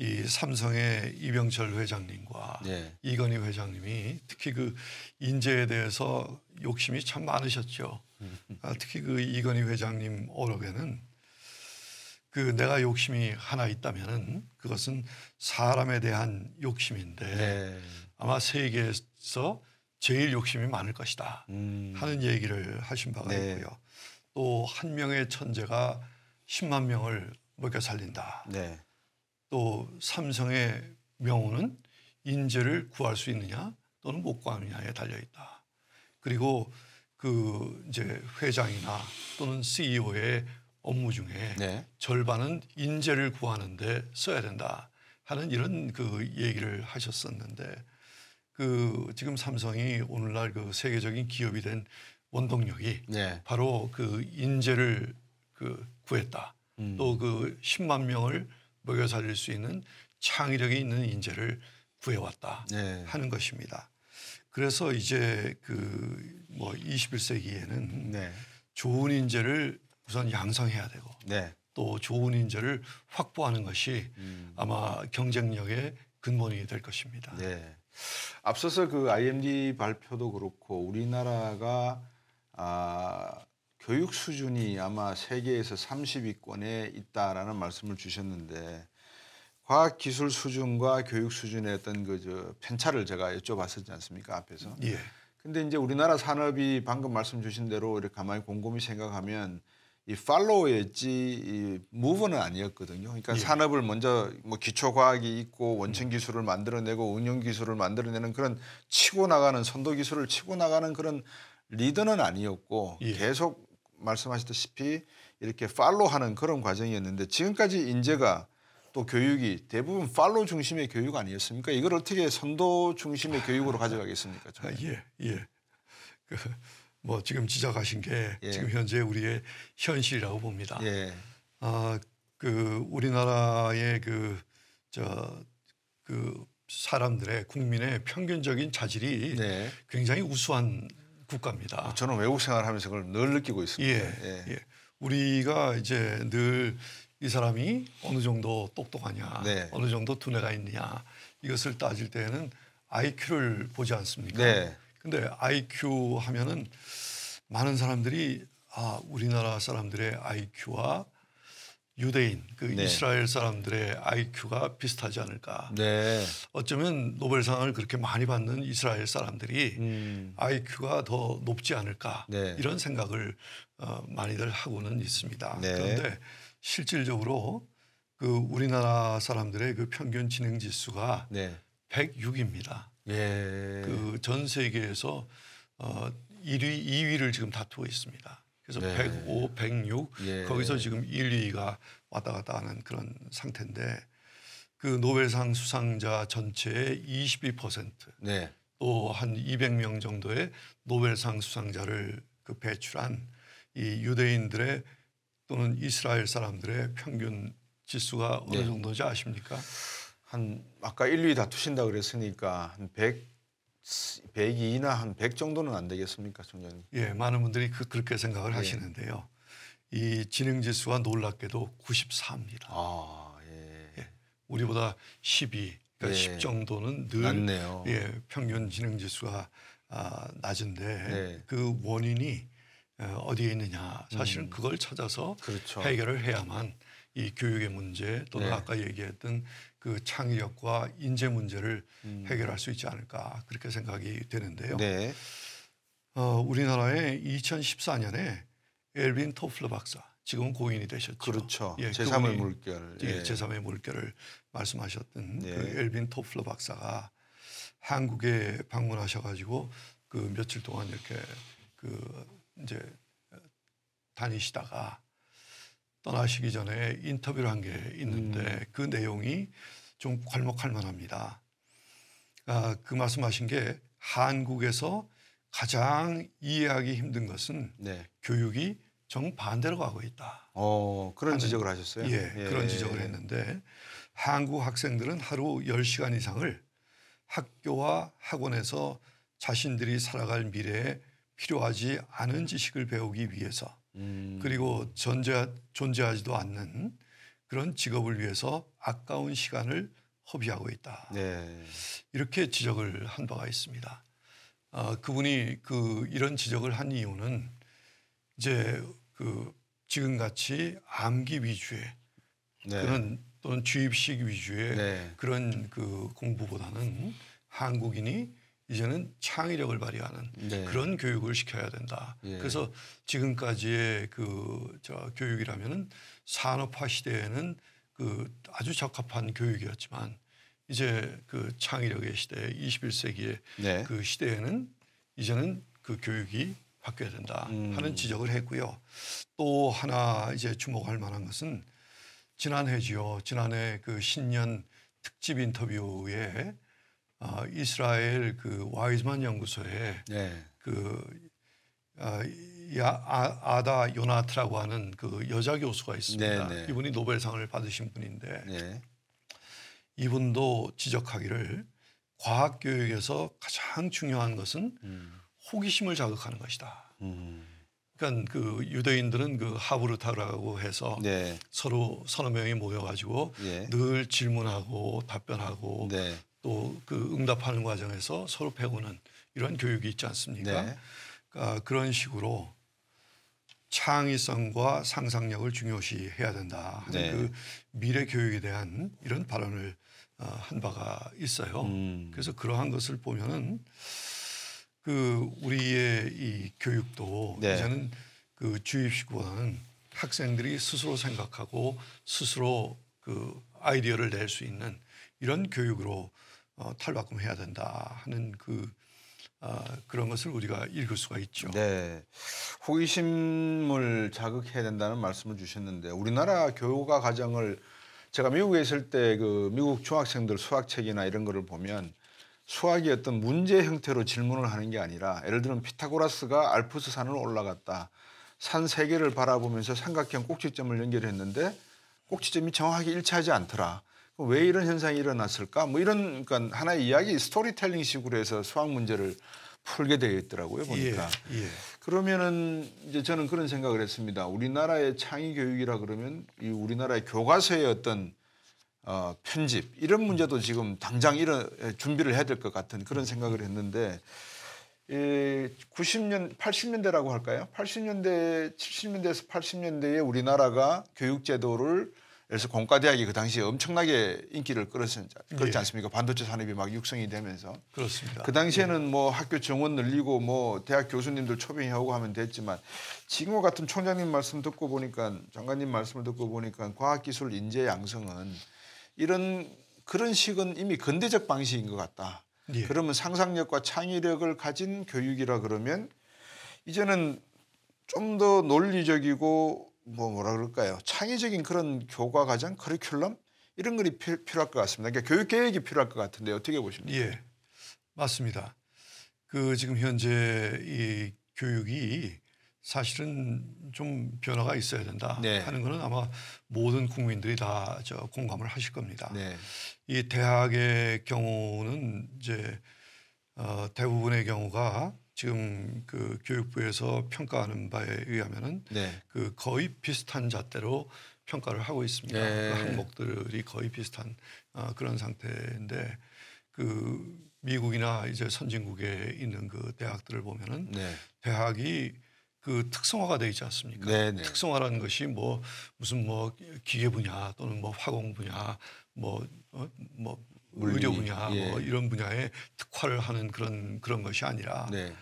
이 삼성의 이병철 회장님과 네. 이건희 회장님이 특히 그 인재에 대해서 욕심이 참 많으셨죠. 음. 아, 특히 그 이건희 회장님 오락에는 그 내가 욕심이 하나 있다면은 그것은 사람에 대한 욕심인데 네. 아마 세계에서 제일 욕심이 많을 것이다 음. 하는 얘기를 하신 바가 네. 있고요. 또 한 명의 천재가 10만 명을 먹여 살린다. 네. 또 삼성의 명호는 인재를 구할 수 있느냐 또는 못 구하느냐에 달려 있다. 그리고 그 이제 회장이나 또는 CEO의 업무 중에 네. 절반은 인재를 구하는데 써야 된다 하는 이런 그 얘기를 하셨었는데 그 지금 삼성이 오늘날 그 세계적인 기업이 된 원동력이 네. 바로 그 인재를 그 구했다. 음. 또그 10만 명을 먹여 살릴 수 있는 창의력이 있는 인재를 구해왔다 네. 하는 것입니다. 그래서 이제 그 뭐 21세기에는 네. 좋은 인재를 우선 양성해야 되고 네. 또 좋은 인재를 확보하는 것이 음. 아마 경쟁력의 근본이 될 것입니다. 네. 앞서서 그 IMD 발표도 그렇고 우리나라가 아, 교육 수준이 아마 세계에서 30위권에 있다라는 말씀을 주셨는데 과학 기술 수준과 교육 수준의 어떤 그저 편차를 제가 여쭤봤었지 않습니까 앞에서. 예. 근데 이제 우리나라 산업이 방금 말씀 주신 대로 이렇게 가만히 곰곰이 생각하면 이 팔로우였지 이 무브는 아니었거든요. 그러니까 예. 산업을 먼저 뭐 기초 과학이 있고 음. 원천 기술을 만들어내고 응용 기술을 만들어내는 그런 치고 나가는 선도 기술을 치고 나가는 그런 리더는 아니었고 예. 계속 말씀하셨다시피 이렇게 팔로하는 우 그런 과정이었는데 지금까지 인재가 또 교육이 대부분 팔로 우 중심의 교육 아니었습니까? 이걸 어떻게 선도 중심의 교육으로 가져가겠습니까? 아, 예, 예. 그, 뭐 지금 지적하신 게 예. 지금 현재 우리의 현실이라고 봅니다. 예. 아, 그 우리나라의 그 저그 그 사람들의 국민의 평균적인 자질이 네. 굉장히 우수한 국가입니다. 어, 저는 외국 생활하면서 그걸 늘 느끼고 있습니다. 예, 예. 예. 우리가 이제 늘 이 사람이 어느 정도 똑똑하냐, 네. 어느 정도 두뇌가 있느냐 이것을 따질 때는 에 IQ를 보지 않습니까? 네. 근데 IQ 하면은 많은 사람들이 아 우리나라 사람들의 IQ와 유대인 그 네. 이스라엘 사람들의 IQ가 비슷하지 않을까. 네. 어쩌면 노벨상을 그렇게 많이 받는 이스라엘 사람들이 음. IQ가 더 높지 않을까 네. 이런 생각을 어, 많이들 하고는 있습니다. 네. 그런데 실질적으로 그 우리나라 사람들의 그 평균 지능 지수가 106입니다. 예. 그전 세계에서 어, 1위, 2위를 지금 다투고 있습니다. 그래서 네. 105, 106 예. 거기서 지금 1, 2가 위 왔다 갔다 하는 그런 상태인데 그 노벨상 수상자 전체의 22%. 네. 또한 200명 정도의 노벨상 수상자를 그 배출한 이 유대인들의 또는 이스라엘 사람들의 평균 지수가 어느 네. 정도인지 아십니까? 한 아까 1, 2위 다투신다 그랬으니까 한 100. 102나 한100 정도는 안 되겠습니까, 총장님? 예, 많은 분들이 그, 그렇게 생각을 예. 하시는데요. 이 진행 지수가 놀랍게도 94입니다. 아, 예. 예 우리보다 12, 그러니까 예. 10 정도는 늘 낮네요. 예, 평균 진행 지수가 아, 낮은데 네. 그 원인이 어, 어디에 있느냐 사실은 음. 그걸 찾아서 그렇죠. 해결을 해야만 이 교육의 문제 또는 네. 아까 얘기했던 그 창의력과 인재 문제를 음. 해결할 수 있지 않을까 그렇게 생각이 되는데요. 네. 어, 우리나라에 2014년에 엘빈 토플러 박사 지금 은 고인이 되셨죠. 그렇죠. 예, 제3의 물결. 예. 예, 제3의 물결을 말씀하셨던 예. 그 엘빈 토플러 박사가 한국에 방문하셔가지고 그 며칠 동안 이렇게 그 이제 다니시다가 떠나시기 전에 인터뷰를 한 게 있는데 음. 그 내용이 좀 괄목할 만합니다. 아, 그 말씀하신 게 한국에서 가장 이해하기 힘든 것은 네. 교육이 정반대로 가고 있다. 어, 그런 하는, 지적을 하셨어요? 예, 예, 그런 지적을 했는데 한국 학생들은 하루 10시간 이상을 학교와 학원에서 자신들이 살아갈 미래에 필요하지 않은 지식을 배우기 위해서 음. 그리고 존재, 존재하지도 않는 그런 직업을 위해서 아까운 시간을 허비하고 있다. 네. 이렇게 지적을 한 바가 있습니다. 어, 그분이 그 이런 지적을 한 이유는 이제 그 지금 같이 암기 위주의 네. 그런 또는 주입식 위주의 네. 그런 그 공부보다는 한국인이 이제는 창의력을 발휘하는 네. 그런 교육을 시켜야 된다. 예. 그래서 지금까지의 그 저 교육이라면은 산업화 시대에는 그 아주 적합한 교육이었지만 이제 그 창의력의 시대 21세기의 네. 그 시대에는 이제는 그 교육이 바뀌어야 된다 음. 하는 음. 지적을 했고요. 또 하나 이제 주목할 만한 것은 지난해지요. 지난해 그 신년 특집 인터뷰에 아, 이스라엘 그 와이즈만 연구소에 네. 그 아, 야, 아, 다 요나트라고 하는 그 여자 교수가 있습니다. 네, 네. 이분이 노벨상을 받으신 분인데 네. 이분도 지적하기를 과학 교육에서 가장 중요한 것은 음. 호기심을 자극하는 것이다. 음. 그러니까 그 유대인들은 그 하브르타라고 해서 네. 서로 서너 명이 모여가지고 네. 늘 질문하고 답변하고 네. 또그 응답하는 과정에서 서로 배우는 이런 교육이 있지 않습니까? 네. 그러니까 그런 식으로 창의성과 상상력을 중요시해야 된다 하는 네. 그 미래 교육에 대한 이런 발언을 어, 한 바가 있어요. 음. 그래서 그러한 것을 보면은 그 우리의 이 교육도 네. 이제는 그 주입식보다는 학생들이 스스로 생각하고 스스로 그 아이디어를 낼 수 있는 이런 교육으로 어, 탈바꿈해야 된다 하는 그 아, 그런 것을 우리가 읽을 수가 있죠. 네. 호기심을 자극해야 된다는 말씀을 주셨는데 우리나라 교과 과정을 제가 미국에 있을 때 그 미국 중학생들 수학책이나 이런 거를 보면 수학이 어떤 문제 형태로 질문을 하는 게 아니라 예를 들면 피타고라스가 알프스 산을 올라갔다. 산세 개를 바라보면서 삼각형 꼭지점을 연결했는데 꼭지점이 정확하게 일치하지 않더라. 뭐 왜 이런 현상이 일어났을까? 뭐 이런 그러니까 하나의 이야기 스토리텔링식으로 해서 수학 문제를 풀게 되어 있더라고요 보니까. 예, 예. 그러면은 이제 저는 그런 생각을 했습니다. 우리나라의 창의 교육이라 그러면 이 우리나라의 교과서의 어떤 어, 편집 이런 문제도 지금 당장 이런 준비를 해야 될 것 같은 그런 생각을 했는데 예, 90년 80년대라고 할까요? 80년대 70년대에서 80년대에 우리나라가 교육 제도를 그래서 공과대학이 그 당시에 엄청나게 인기를 끌었지 예. 않습니까? 반도체 산업이 막 육성이 되면서. 그렇습니다. 그 당시에는 예. 뭐 학교 정원 늘리고 뭐 대학 교수님들 초빙하고 하면 됐지만 지금 같은 총장님 말씀 듣고 보니까 장관님 말씀을 듣고 보니까 과학기술 인재 양성은 이런 그런 식은 이미 근대적 방식인 것 같다. 예. 그러면 상상력과 창의력을 가진 교육이라 그러면 이제는 좀 더 논리적이고 뭐 뭐라 그럴까요? 창의적인 그런 교과 과정, 커리큘럼 이런 것이 필, 요할것 같습니다. 그러니까 교육 계획이 필요할 것 같은데 어떻게 보십니까? 예, 맞습니다. 그 지금 현재 이 교육이 사실은 좀 변화가 있어야 된다 네. 하는 거는 아마 모든 국민들이 다저 공감을 하실 겁니다. 네. 이 대학의 경우는 이제 어, 대부분의 경우가 지금 그 교육부에서 평가하는 바에 의하면은 네. 그 거의 비슷한 잣대로 평가를 하고 있습니다. 네. 그 항목들이 거의 비슷한 어, 그런 상태인데 그 미국이나 이제 선진국에 있는 그 대학들을 보면은 네. 대학이 그 특성화가 돼 있지 않습니까? 네네. 네. 특성화라는 것이 뭐 무슨 뭐 기계 분야 또는 뭐 화공 분야 뭐뭐 어, 뭐 의료 분야 뭐 예. 뭐 이런 분야에 특화를 하는 그런 그런 것이 아니라 네.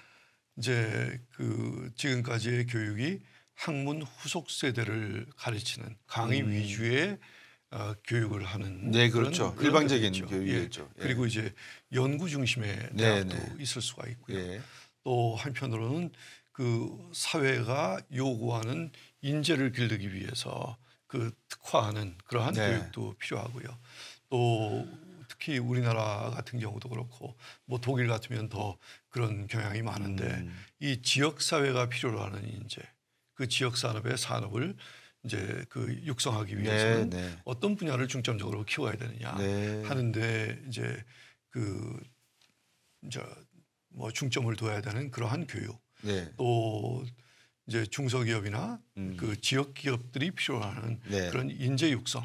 이제 그 지금까지의 교육이 학문 후속 세대를 가르치는 강의 음. 위주의 어, 교육을 하는 네 그렇죠 그런 일방적인 교육이죠 예. 예. 그리고 이제 연구 중심의 네, 대학도 네, 네. 있을 수가 있고요 예. 또 한편으로는 그 사회가 요구하는 인재를 길르기 위해서 그 특화하는 그러한 네. 교육도 필요하고요 또 특히 우리나라 같은 경우도 그렇고 뭐 독일 같으면 더 그런 경향이 많은데 음. 이 지역 사회가 필요로 하는 이제 그 지역 산업의 산업을 이제 그 육성하기 네, 위해서는 네, 네. 어떤 분야를 중점적으로 키워야 되느냐 네. 하는데 이제 그 이제 뭐 중점을 둬야 되는 그러한 교육 네. 또 이제 중소기업이나 음. 그 지역 기업들이 필요로 하는 그런 인재 육성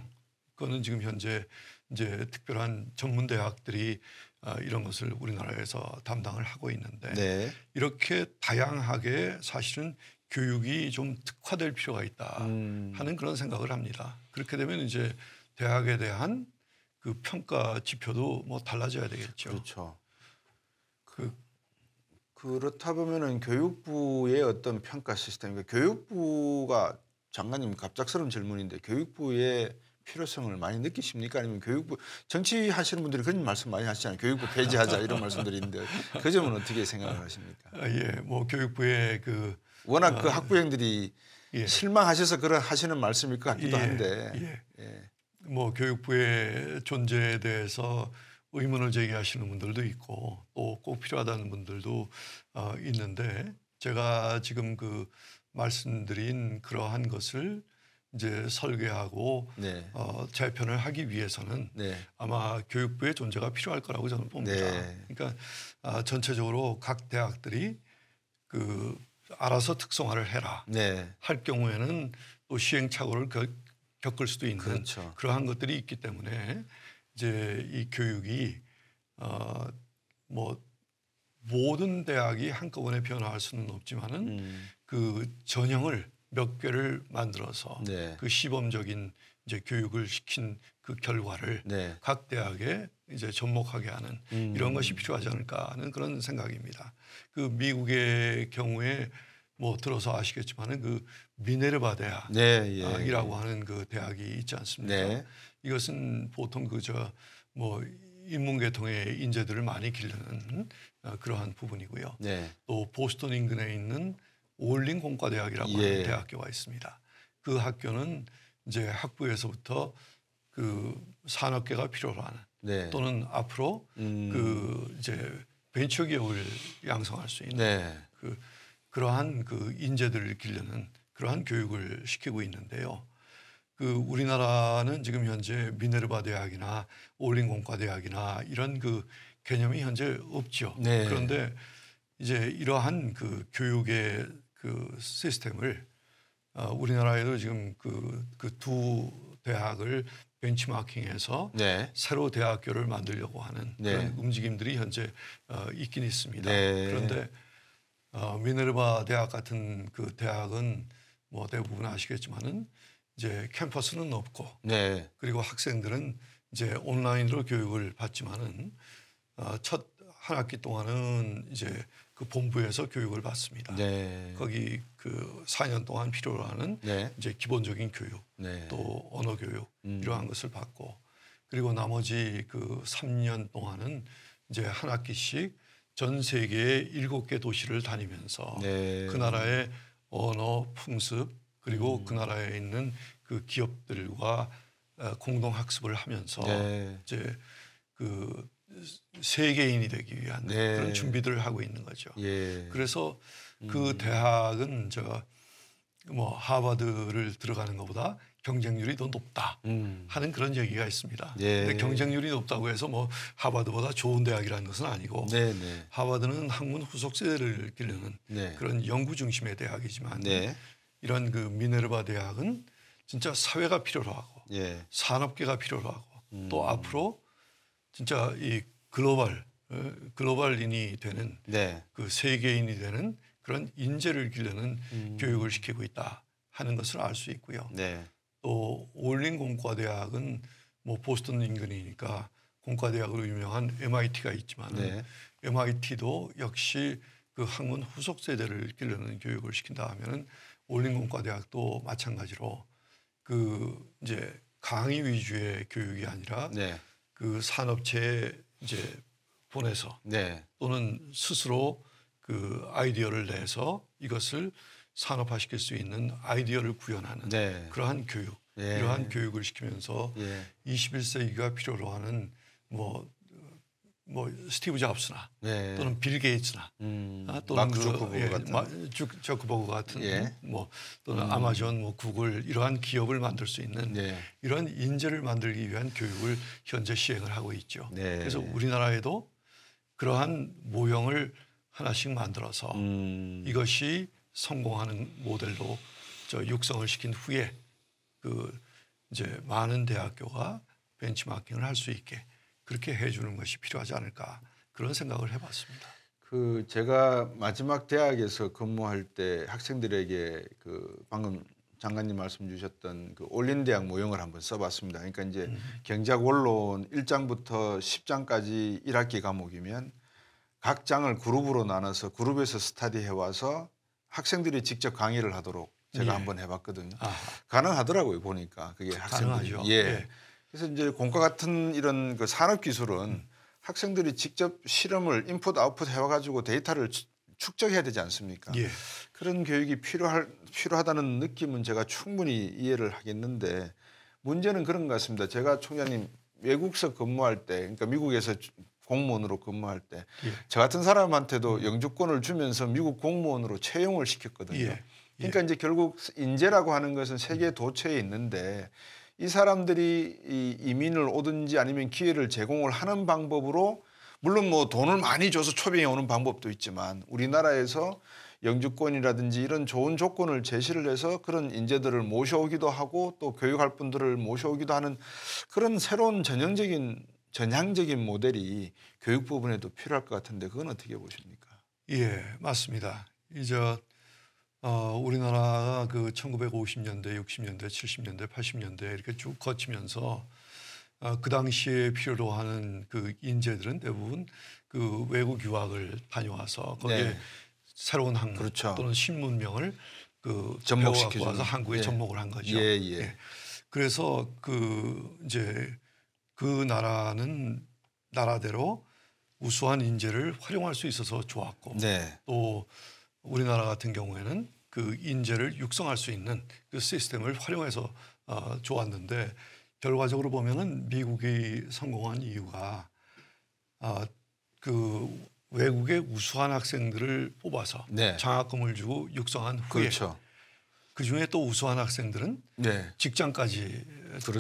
그거는 지금 현재 이제 특별한 전문 대학들이 아, 이런 것을 우리나라에서 담당을 하고 있는데 네. 이렇게 다양하게 사실은 교육이 좀 특화될 필요가 있다 음. 하는 그런 생각을 합니다. 그렇게 되면 이제 대학에 대한 그 평가 지표도 뭐 달라져야 되겠죠. 그렇죠. 그 그렇다 보면은 교육부의 어떤 평가 시스템, 그러니까 교육부가 장관님 갑작스러운 질문인데 교육부의 필요성을 많이 느끼십니까? 아니면 교육부 정치하시는 분들이 그런 말씀 많이 하시잖아요. 교육부 폐지하자 이런 말씀들이 있는데 그 점은 어떻게 생각을 하십니까? 아, 예, 뭐 교육부의 그 워낙 아, 그 어, 학부형들이 예. 실망하셔서 그런 하시는 말씀일 것 같기도 예, 한데. 예. 예. 뭐 교육부의 존재에 대해서 의문을 제기하시는 분들도 있고 또 꼭 필요하다는 분들도 어, 있는데 제가 지금 그 말씀드린 그러한 것을 이제 설계하고 네. 어, 재편을 하기 위해서는 네. 아마 교육부의 존재가 필요할 거라고 저는 봅니다. 네. 그러니까 아, 전체적으로 각 대학들이 그 알아서 특성화를 해라 네. 할 경우에는 또 시행착오를 겪, 겪을 수도 있는 그렇죠. 그러한 것들이 있기 때문에 이제 이 교육이 어, 뭐 모든 대학이 한꺼번에 변화할 수는 없지만은 음. 그 전형을 몇 개를 만들어서 네. 그 시범적인 이제 교육을 시킨 그 결과를 네. 각 대학에 이제 접목하게 하는 음. 이런 것이 필요하지 않을까 하는 그런 생각입니다. 그 미국의 경우에 뭐 들어서 아시겠지만은 그 미네르바 대학이라고 네, 예, 하는 그 대학이 있지 않습니까? 네. 이것은 보통 그 저 뭐 인문계통의 인재들을 많이 길르는 어, 그러한 부분이고요. 네. 또 보스턴 인근에 있는 올림 공과대학이라고 하는 예. 대학교가 있습니다. 그 학교는 이제 학부에서부터 그 산업계가 필요로 하는 네. 또는 앞으로 음. 그 이제 벤처 기업을 양성할 수 있는 네. 그 그러한 그 인재들을 길르는 그러한 교육을 시키고 있는데요. 그 우리나라는 지금 현재 미네르바 대학이나 올림 공과 대학이나 이런 그 개념이 현재 없죠. 네. 그런데 이제 이러한 그 교육의 그 시스템을 어, 우리나라에도 지금 그그두 대학을 벤치마킹해서 네. 새로 대학교를 만들려고 하는 네. 그런 움직임들이 현재 어, 있긴 있습니다. 네. 그런데 어, 미네르바 대학 같은 그 대학은 뭐 대부분 아시겠지만은 이제 캠퍼스는 없고 네. 그리고 학생들은 이제 온라인으로 교육을 받지만은 어, 첫한 학기 동안은 이제 그 본부에서 교육을 받습니다. 네. 거기 그 4년 동안 필요로 하는 네. 이제 기본적인 교육, 네. 또 언어 교육 음. 이러한 것을 받고 그리고 나머지 그 3년 동안은 이제 한 학기씩 전 세계의 7개 도시를 다니면서 네. 그 나라의 언어 풍습 그리고 음. 그 나라에 있는 그 기업들과 어, 공동 학습을 하면서 네. 이제 그 세계인이 되기 위한 네. 그런 준비들을 하고 있는 거죠. 예. 그래서 그 음. 대학은 저가뭐 하버드를 들어가는 것보다 경쟁률이 더 높다 음. 하는 그런 얘기가 있습니다. 예. 근데 경쟁률이 높다고 해서 뭐 하버드보다 좋은 대학이라는 것은 아니고 네네. 네. 하버드는 학문 후속 세대를 기르는 네. 그런 연구 중심의 대학이지만 네. 이런 그 미네르바 대학은 진짜 사회가 필요로 하고 예. 산업계가 필요로 하고 음. 또 앞으로 진짜 이 글로벌 어, 글로벌인이 되는 네. 그 세계인이 되는 그런 인재를 길르는 음. 교육을 시키고 있다 하는 것을 알 수 있고요. 네. 또 올린 공과대학은 뭐 보스턴 인근이니까 공과대학으로 유명한 MIT가 있지만 네. MIT도 역시 그 학문 후속 세대를 길르는 교육을 시킨다 하면은 올린 공과대학도 마찬가지로 그 이제 강의 위주의 교육이 아니라 네. 그 산업체에 이제 보내서 네. 또는 스스로 그 아이디어를 내서 이것을 산업화시킬 수 있는 아이디어를 구현하는 네. 그러한 교육 예. 이러한 교육을 시키면서 예. 21세기가 필요로 하는 뭐뭐 스티브 잡스나 네. 또는 빌 게이츠나 음, 아, 또는 마크 조크버그 그, 예, 같은 마, 주, 같은 예. 뭐 또는 음. 아마존 뭐 구글 이러한 기업을 만들 수 있는 네. 이러한 인재를 만들기 위한 교육을 현재 시행을 하고 있죠. 네. 그래서 우리나라에도 그러한 모형을 하나씩 만들어서 음. 이것이 성공하는 모델로 저 육성을 시킨 후에 그 이제 많은 대학교가 벤치마킹을 할 수 있게 그렇게 해주는 것이 필요하지 않을까 그런 생각을 해봤습니다. 그 제가 마지막 대학에서 근무할 때 학생들에게 그 방금 장관님 말씀 주셨던 그 올린 대학 모형을 한번 써봤습니다. 그러니까 이제 음. 경제학 원론 1장부터 10장까지 1학기 과목이면 각 장을 그룹으로 나눠서 그룹에서 스타디해 와서 학생들이 직접 강의를 하도록 제가 예. 한번 해봤거든요. 아. 가능하더라고요 보니까 그게 학생들이. 가 예. 예. 그래서 이제 공과 같은 이런 그 산업 기술은 학생들이 직접 실험을 인풋 아웃풋 해와가지고 데이터를 축적해야 되지 않습니까? 예. 그런 교육이 필요할 필요하다는 느낌은 제가 충분히 이해를 하겠는데 문제는 그런 것 같습니다. 제가 총장님 외국서 근무할 때, 그러니까 미국에서 공무원으로 근무할 때, 예. 저 같은 사람한테도 영주권을 주면서 미국 공무원으로 채용을 시켰거든요. 예. 예. 그러니까 이제 결국 인재라고 하는 것은 세계 도처에 있는데 이 사람들이 이 이민을 오든지 아니면 기회를 제공을 하는 방법으로 물론 뭐 돈을 많이 줘서 초빙해 오는 방법도 있지만 우리나라에서 영주권이라든지 이런 좋은 조건을 제시를 해서 그런 인재들을 모셔오기도 하고 또 교육할 분들을 모셔오기도 하는 그런 새로운 전형적인 전향적인 모델이 교육 부분에도 필요할 것 같은데 그건 어떻게 보십니까? 예, 맞습니다. 이제 어, 우리나라가 그 1950년대, 60년대, 70년대, 80년대 이렇게 쭉 거치면서 어, 그 당시에 필요로 하는 그 인재들은 대부분 그 외국 유학을 다녀와서 거기에 네. 새로운 학문 그렇죠. 또는 신문명을 그 접목시켜서 와서 한국에 예. 접목을 한 거죠. 예, 예. 예. 그래서 그 이제 그 나라는 나라대로 우수한 인재를 활용할 수 있어서 좋았고 네. 또 우리나라 같은 경우에는 그 인재를 육성할 수 있는 그 시스템을 활용해서 어, 좋았는데 결과적으로 보면은 미국이 성공한 이유가 아, 그 외국의 우수한 학생들을 뽑아서 네. 장학금을 주고 육성한 후에 그렇죠. 그 중에 또 우수한 학생들은 네. 직장까지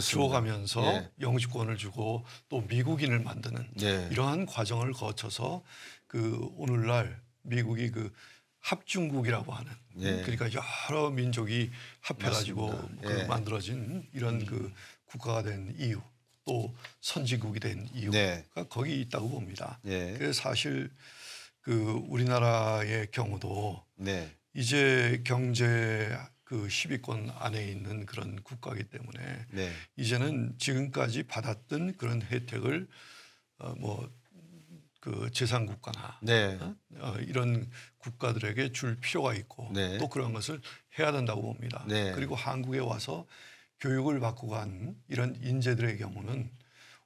주어가면서 네. 예. 영주권을 주고 또 미국인을 만드는 네. 이러한 과정을 거쳐서 그 오늘날 미국이 그 합중국이라고 하는 예. 그러니까 여러 민족이 합해가지고 그 예. 만들어진 이런 그 음. 국가가 된 이유 또 선진국이 된 이유가 네. 거기 있다고 봅니다. 예. 그 사실 그 우리나라의 경우도 네. 이제 경제 그 10위권 안에 있는 그런 국가이기 때문에 네. 이제는 지금까지 받았던 그런 혜택을 어, 뭐그 재산국가나 어? 어, 이런 국가들에게 줄 필요가 있고 네. 또 그런 것을 해야 된다고 봅니다. 네. 그리고 한국에 와서 교육을 받고 간 이런 인재들의 경우는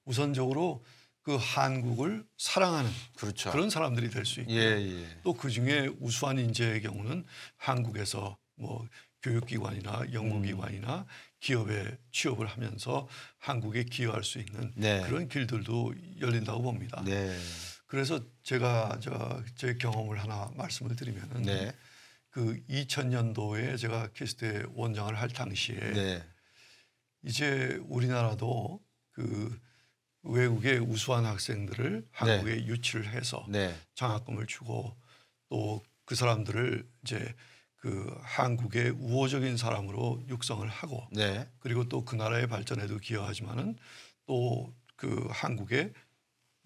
우선적으로 그 한국을 사랑하는 그렇죠. 그런 사람들이 될 수 있고 예, 예. 또그 중에 우수한 인재의 경우는 한국에서 뭐 교육기관이나 연구기관이나 음. 기업에 취업을 하면서 한국에 기여할 수 있는 네. 그런 길들도 열린다고 봅니다. 네. 그래서 제가 저 제 경험을 하나 말씀을 드리면은 네. 그 2000년도에 제가 키스트의 원장을 할 당시에 네. 이제 우리나라도 그 외국의 우수한 학생들을 네. 한국에 네. 유치를 해서 네. 장학금을 주고 또 그 사람들을 이제 그 한국의 우호적인 사람으로 육성을 하고 네. 그리고 또 그 나라의 발전에도 기여하지만은 또 그 한국의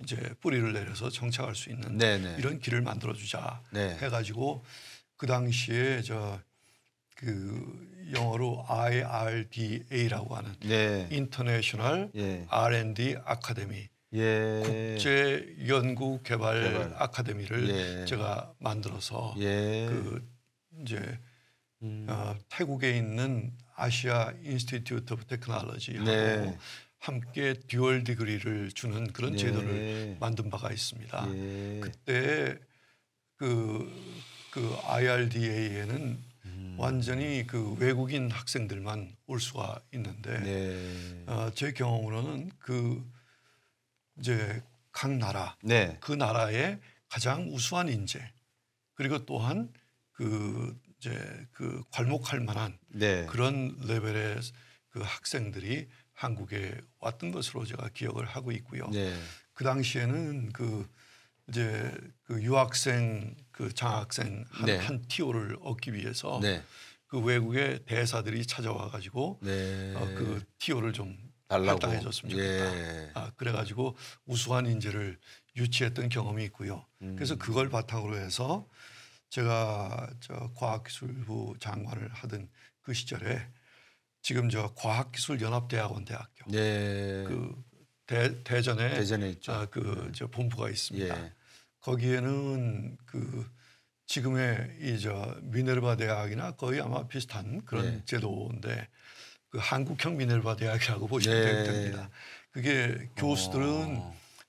이제 뿌리를 내려서 정착할 수 있는 네네. 네. 이런 길을 만들어 주자 네. 해가지고 그 당시에 저 그 영어로 IRDA라고 하는 네. 인터내셔널 예. R&D 아카데미 예. 국제 연구 개발, 아카데미를 예. 제가 만들어서 예. 그 이제 음. 어, 태국에 있는 아시아 인스티튜트 오브 테크놀로지 하고 네. 함께 듀얼 디그리를 주는 그런 네. 제도를 만든 바가 있습니다. 네. 그때 그, 그 IRDA에는 음. 완전히 그 외국인 학생들만 올 수가 있는데 네. 어, 제 경험으로는 그 이제 각 나라 네. 그 나라의 가장 우수한 인재 그리고 또한 그 이제 그 괄목할 만한 네. 그런 레벨의 그 학생들이 한국에 왔던 것으로 제가 기억을 하고 있고요. 네. 그 당시에는 그 이제 그 유학생 그 장학생 한, 네. 한 티오를 얻기 위해서 네. 그 외국의 대사들이 찾아와 가지고 네. 어, 그 티오를 좀 달라고. 발당해 줬으면 예. 좋겠다. 아, 그래가지고 우수한 인재를 유치했던 경험이 있고요. 음. 그래서 그걸 바탕으로 해서 제가 저 과학기술부 장관을 하던 그 시절에 지금 저 과학기술연합대학원대학교 네. 그 대, 대전에 대전에 있죠. 아, 그저 네. 본부가 있습니다. 예. 거기에는 그 지금의 이 저 미네르바 대학이나 거의 아마 비슷한 그런 예. 제도인데 그 한국형 미네르바 대학이라고 보시면 예. 됩니다. 그게 교수들은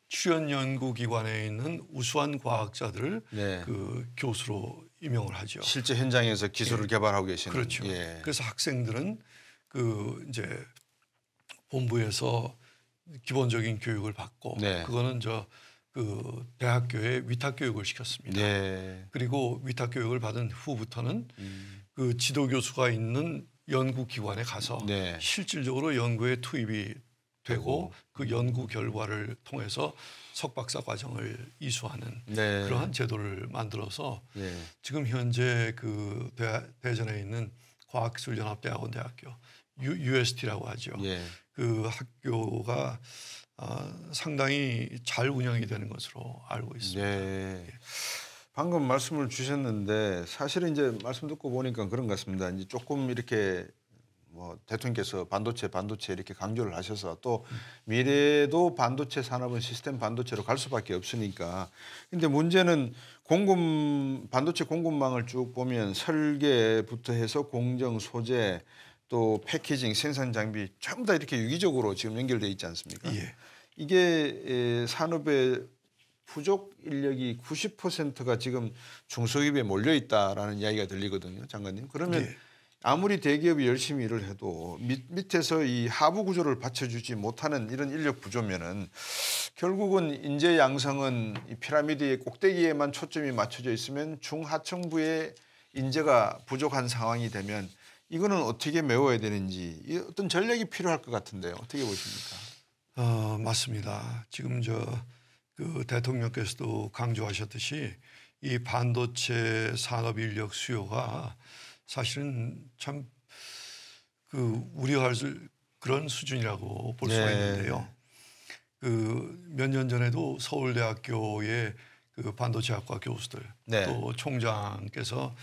출연 어. 연구기관에 있는 우수한 과학자들을 네. 그 교수로 임용을 하죠. 실제 현장에서 기술을 예. 개발하고 계시는. 그렇죠. 예. 그래서 학생들은 그 이제 본부에서 기본적인 교육을 받고 네. 그거는 저 그 대학교에 위탁 교육을 시켰습니다. 네. 그리고 위탁 교육을 받은 후부터는 음. 그 지도 교수가 있는 연구 기관에 가서 네. 실질적으로 연구에 투입이 되고 그 연구 결과를 통해서 석박사 과정을 이수하는 네. 그러한 제도를 만들어서 네. 지금 현재 그 대, 대전에 있는 과학기술연합대학원 대학교 UST라고 하죠. 예. 그 학교가 어, 상당히 잘 운영이 되는 것으로 알고 있습니다. 네. 예. 방금 말씀을 주셨는데 사실은 이제 말씀 듣고 보니까 그런 것 같습니다. 이제 조금 이렇게 뭐 대통령께서 반도체 반도체 이렇게 강조를 하셔서 또 음. 미래도 반도체 산업은 시스템 반도체로 갈 수밖에 없으니까 근데 문제는 공급 반도체 공급망을 쭉 보면 설계부터 해서 공정 소재 또 패키징, 생산 장비 전부 다 이렇게 유기적으로 지금 연결돼 있지 않습니까? 예. 이게 산업의 부족 인력이 90%가 지금 중소기업에 몰려 있다라는 이야기가 들리거든요, 장관님. 그러면 예. 아무리 대기업이 열심히 일을 해도 밑, 에서이 하부 구조를 받쳐주지 못하는 이런 인력 부조면은 결국은 인재 양성은 이 피라미드의 꼭대기에만 초점이 맞춰져 있으면 중하층부에 인재가 부족한 상황이 되면 이거는 어떻게 메워야 되는지 어떤 전략이 필요할 것 같은데요. 어떻게 보십니까? 어, 맞습니다. 지금 저 그 대통령께서도 강조하셨듯이 이 반도체 산업 인력 수요가 사실은 참 그 우려할 그런 수준이라고 볼 네. 수가 있는데요. 그 몇 년 전에도 서울대학교의 그 반도체학과 교수들 네. 또 총장께서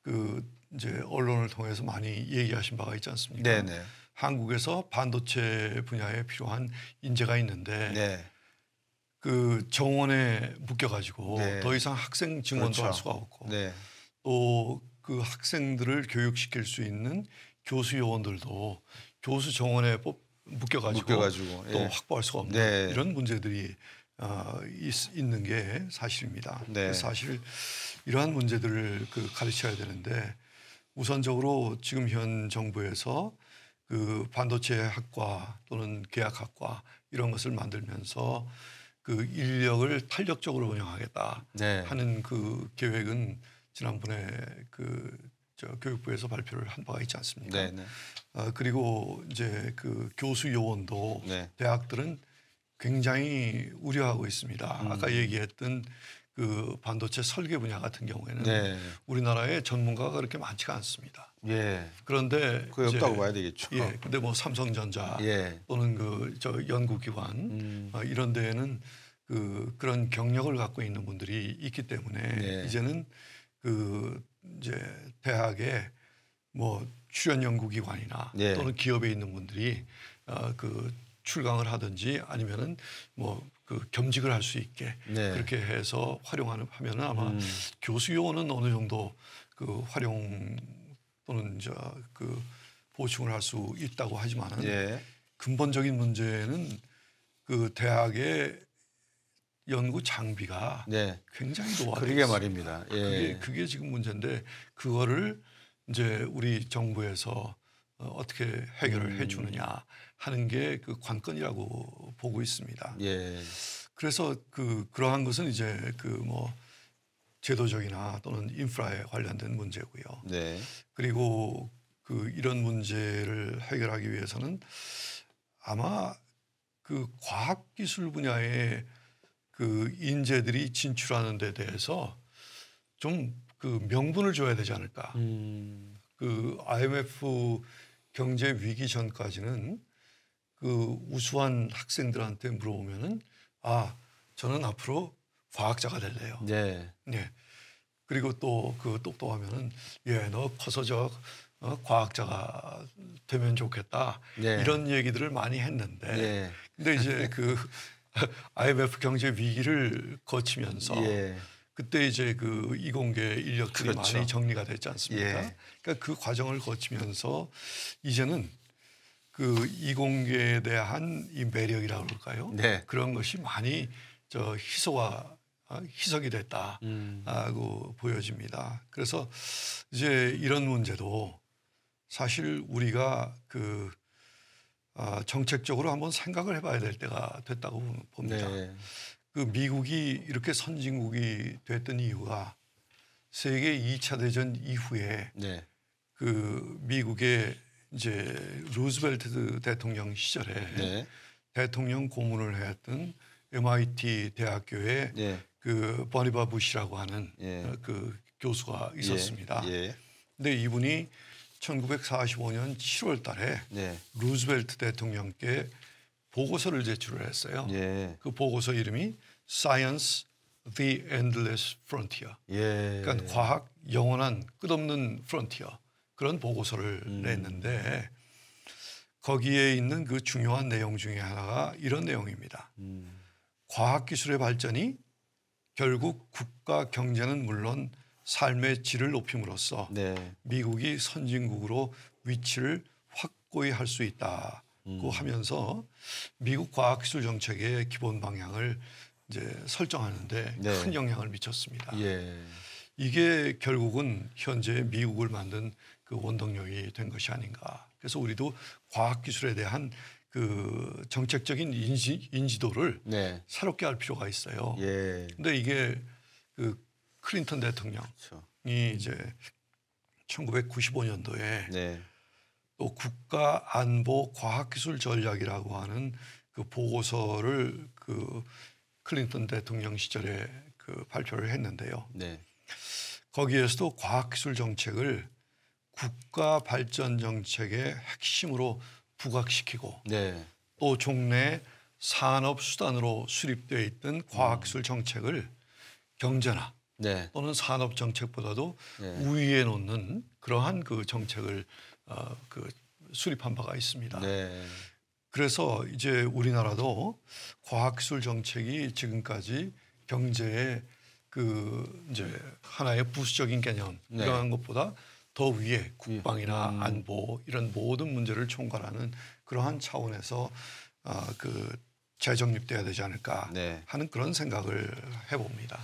그 이제 언론을 통해서 많이 얘기하신 바가 있지 않습니까? 네네. 한국에서 반도체 분야에 필요한 인재가 있는데 네. 그 정원에 묶여가지고 네. 더 이상 학생 증원도 그렇죠. 할 수가 없고 네. 또 그 학생들을 교육시킬 수 있는 교수 요원들도 교수 정원에 뽑, 묶여가지고, 묶여가지고 예. 또 예. 확보할 수가 없는 네. 이런 문제들이 어, 있, 있는 게 사실입니다. 네. 사실 이러한 문제들을 그 가르쳐야 되는데 우선적으로 지금 현 정부에서 그 반도체 학과 또는 계약학과 이런 것을 만들면서 그 인력을 탄력적으로 운영하겠다 네. 하는 그 계획은 지난번에 그저 교육부에서 발표를 한 바가 있지 않습니까? 네, 네. 아, 그리고 이제 그 교수 요원도 네. 대학들은 굉장히 우려하고 있습니다. 음. 아까 얘기했던 그 반도체 설계 분야 같은 경우에는 네. 우리나라의 전문가가 그렇게 많지가 않습니다. 예. 그런데 그 없다고 봐야 되겠죠. 예. 근데 뭐 삼성전자 예. 또는 그저 연구기관 음. 어, 이런 데에는 그 그런 경력을 갖고 있는 분들이 있기 때문에 예. 이제는 그 이제 대학에 뭐 출연 연구기관이나 예. 또는 기업에 있는 분들이 어, 그 출강을 하든지 아니면은 뭐그 겸직을 할 수 있게 네. 그렇게 해서 활용하는 하면은 아마 음. 교수 요원은 어느 정도 그 활용 또는 저그 보충을 할 수 있다고 하지만은 예. 근본적인 문제는 그 대학의 연구 장비가 네. 굉장히 노화돼 그러게 말입니다. 아, 예. 그게, 그게 지금 문제인데 그거를 이제 우리 정부에서 어, 어떻게 해결을 음. 해주느냐 하는 게 그 관건이라고 보고 있습니다. 예. 그래서 그 그러한 것은 이제 그 뭐 제도적이나 또는 인프라에 관련된 문제고요. 네. 그리고 그 이런 문제를 해결하기 위해서는 아마 그 과학 기술 분야에 그 인재들이 진출하는 데 대해서 좀 그 명분을 줘야 되지 않을까. 음. 그 IMF 경제 위기 전까지는 그 우수한 학생들한테 물어보면은 아 저는 앞으로 과학자가 될래요. 네. 예. 그리고 또 그 똑똑하면은 예너 커서 저 어, 과학자가 되면 좋겠다 네. 이런 얘기들을 많이 했는데 네. 근데 이제 그 IMF 경제 위기를 거치면서 예. 그때 이제 그 이공계 인력들이 그렇죠. 많이 정리가 됐지 않습니까? 예. 그러니까 그 과정을 거치면서 이제는 그 이공계에 대한 이 매력이라고 그럴까요? 네. 그런 것이 많이 저 희소화 아, 희석이 됐다라고 음. 보여집니다. 그래서 이제 이런 문제도 사실 우리가 그 아, 정책적으로 한번 생각을 해봐야 될 때가 됐다고 봅니다. 네. 그 미국이 이렇게 선진국이 됐던 이유가 세계 2차 대전 이후에 네. 그 미국의 이제 루즈벨트 대통령 시절에 네. 대통령 고문을 했던 MIT 대학교에 네. 그 버니바 부시라고 하는 예. 그 교수가 예. 있었습니다. 예. 예. 근데 이분이 1945년 7월 달에 네. 루즈벨트 대통령께 보고서를 제출을 했어요. 예. 그 보고서 이름이 Science the Endless Frontier. 예. 그러니까 과학 영원한 끝없는 프론티어. 그런 보고서를 음. 냈는데 거기에 있는 그 중요한 내용 중에 하나가 이런 내용입니다. 음. 과학기술의 발전이 결국 국가 경제는 물론 삶의 질을 높임으로써 네. 미국이 선진국으로 위치를 확고히 할 수 있다고 음. 하면서 미국 과학기술 정책의 기본 방향을 이제 설정하는데 네. 큰 영향을 미쳤습니다. 예. 이게 결국은 현재 미국을 만든 그 원동력이 된 것이 아닌가. 그래서 우리도 과학기술에 대한 그 정책적인 인지, 인지도를 네. 새롭게 할 필요가 있어요. 예. 근데 이게 그 클린턴 대통령이 그렇죠. 이제 1995년도에 네. 또 국가 안보 과학기술 전략이라고 하는 그 보고서를 그 클린턴 대통령 시절에 그 발표를 했는데요. 네. 거기에서도 과학기술 정책을 국가 발전 정책의 핵심으로 부각시키고 네. 또 종래 산업 수단으로 수립되어 있던 과학술 정책을 경제나 네. 또는 산업 정책보다도 네. 우위에 놓는 그러한 그 정책을 어, 그 수립한 바가 있습니다. 네. 그래서 이제 우리나라도 과학술 정책이 지금까지 경제의 그 이제 하나의 부수적인 개념 네. 이러한 것보다 더 위에 국방이나 음. 안보 이런 모든 문제를 총괄하는 그러한 차원에서 어, 그 재정립돼야 되지 않을까 네. 하는 그런 생각을 해봅니다.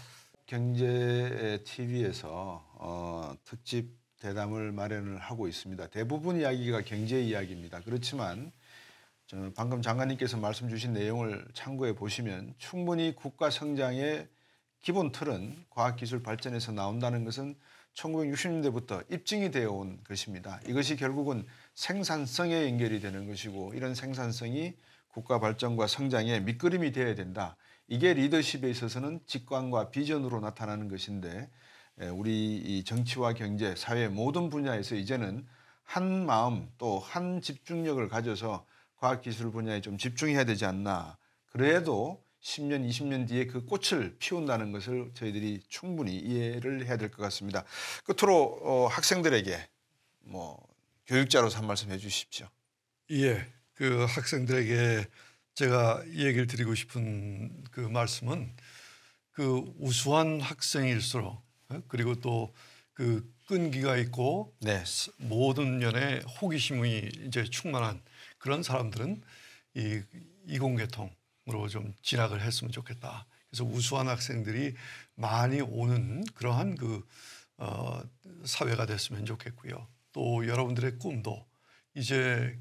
경제 TV에서 어, 특집 대담을 마련을 하고 있습니다. 대부분 이야기가 경제 이야기입니다. 그렇지만 방금 장관님께서 말씀 주신 내용을 참고해 보시면 충분히 국가 성장의 기본 틀은 과학기술 발전에서 나온다는 것은 1960년대부터 입증이 되어 온 것입니다. 이것이 결국은 생산성에 연결이 되는 것이고 이런 생산성이 국가 발전과 성장의 밑그림이 되어야 된다. 이게 리더십에 있어서는 직관과 비전으로 나타나는 것인데 우리 정치와 경제, 사회 모든 분야에서 이제는 한 마음 또 한 집중력을 가져서 과학기술 분야에 좀 집중해야 되지 않나. 그래도 10년, 20년 뒤에 그 꽃을 피운다는 것을 저희들이 충분히 이해를 해야 될 것 같습니다. 끝으로 어, 학생들에게 뭐 교육자로서 한 말씀 해 주십시오. 예. 그 학생들에게 제가 얘기를 드리고 싶은 그 말씀은 그 우수한 학생일수록 어, 그리고 또 그 끈기가 있고 네. 모든 면에 호기심이 이제 충만한 그런 사람들은 이 이공계통 으로좀 진학을 했으면 좋겠다. 그래서 우수한 학생들이 많이 오는 그러한 그 어, 사회가 됐으면 좋겠고요. 또 여러분들의 꿈도 이제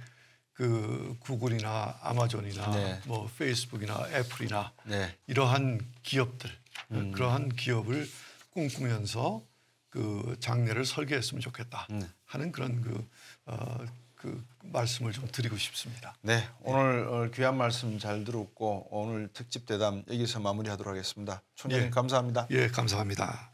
그 구글이나 아마존이나 네. 뭐 페이스북이나 애플이나 네. 이러한 기업들 음. 그러한 기업을 꿈꾸면서 그 장래를 설계했으면 좋겠다 음. 하는 그런 그 어, 그 말씀을 좀 드리고 싶습니다. 네, 오늘 네. 귀한 말씀 잘 들었고 오늘 특집 대담 여기서 마무리하도록 하겠습니다. 총장님 예. 감사합니다. 예, 감사합니다.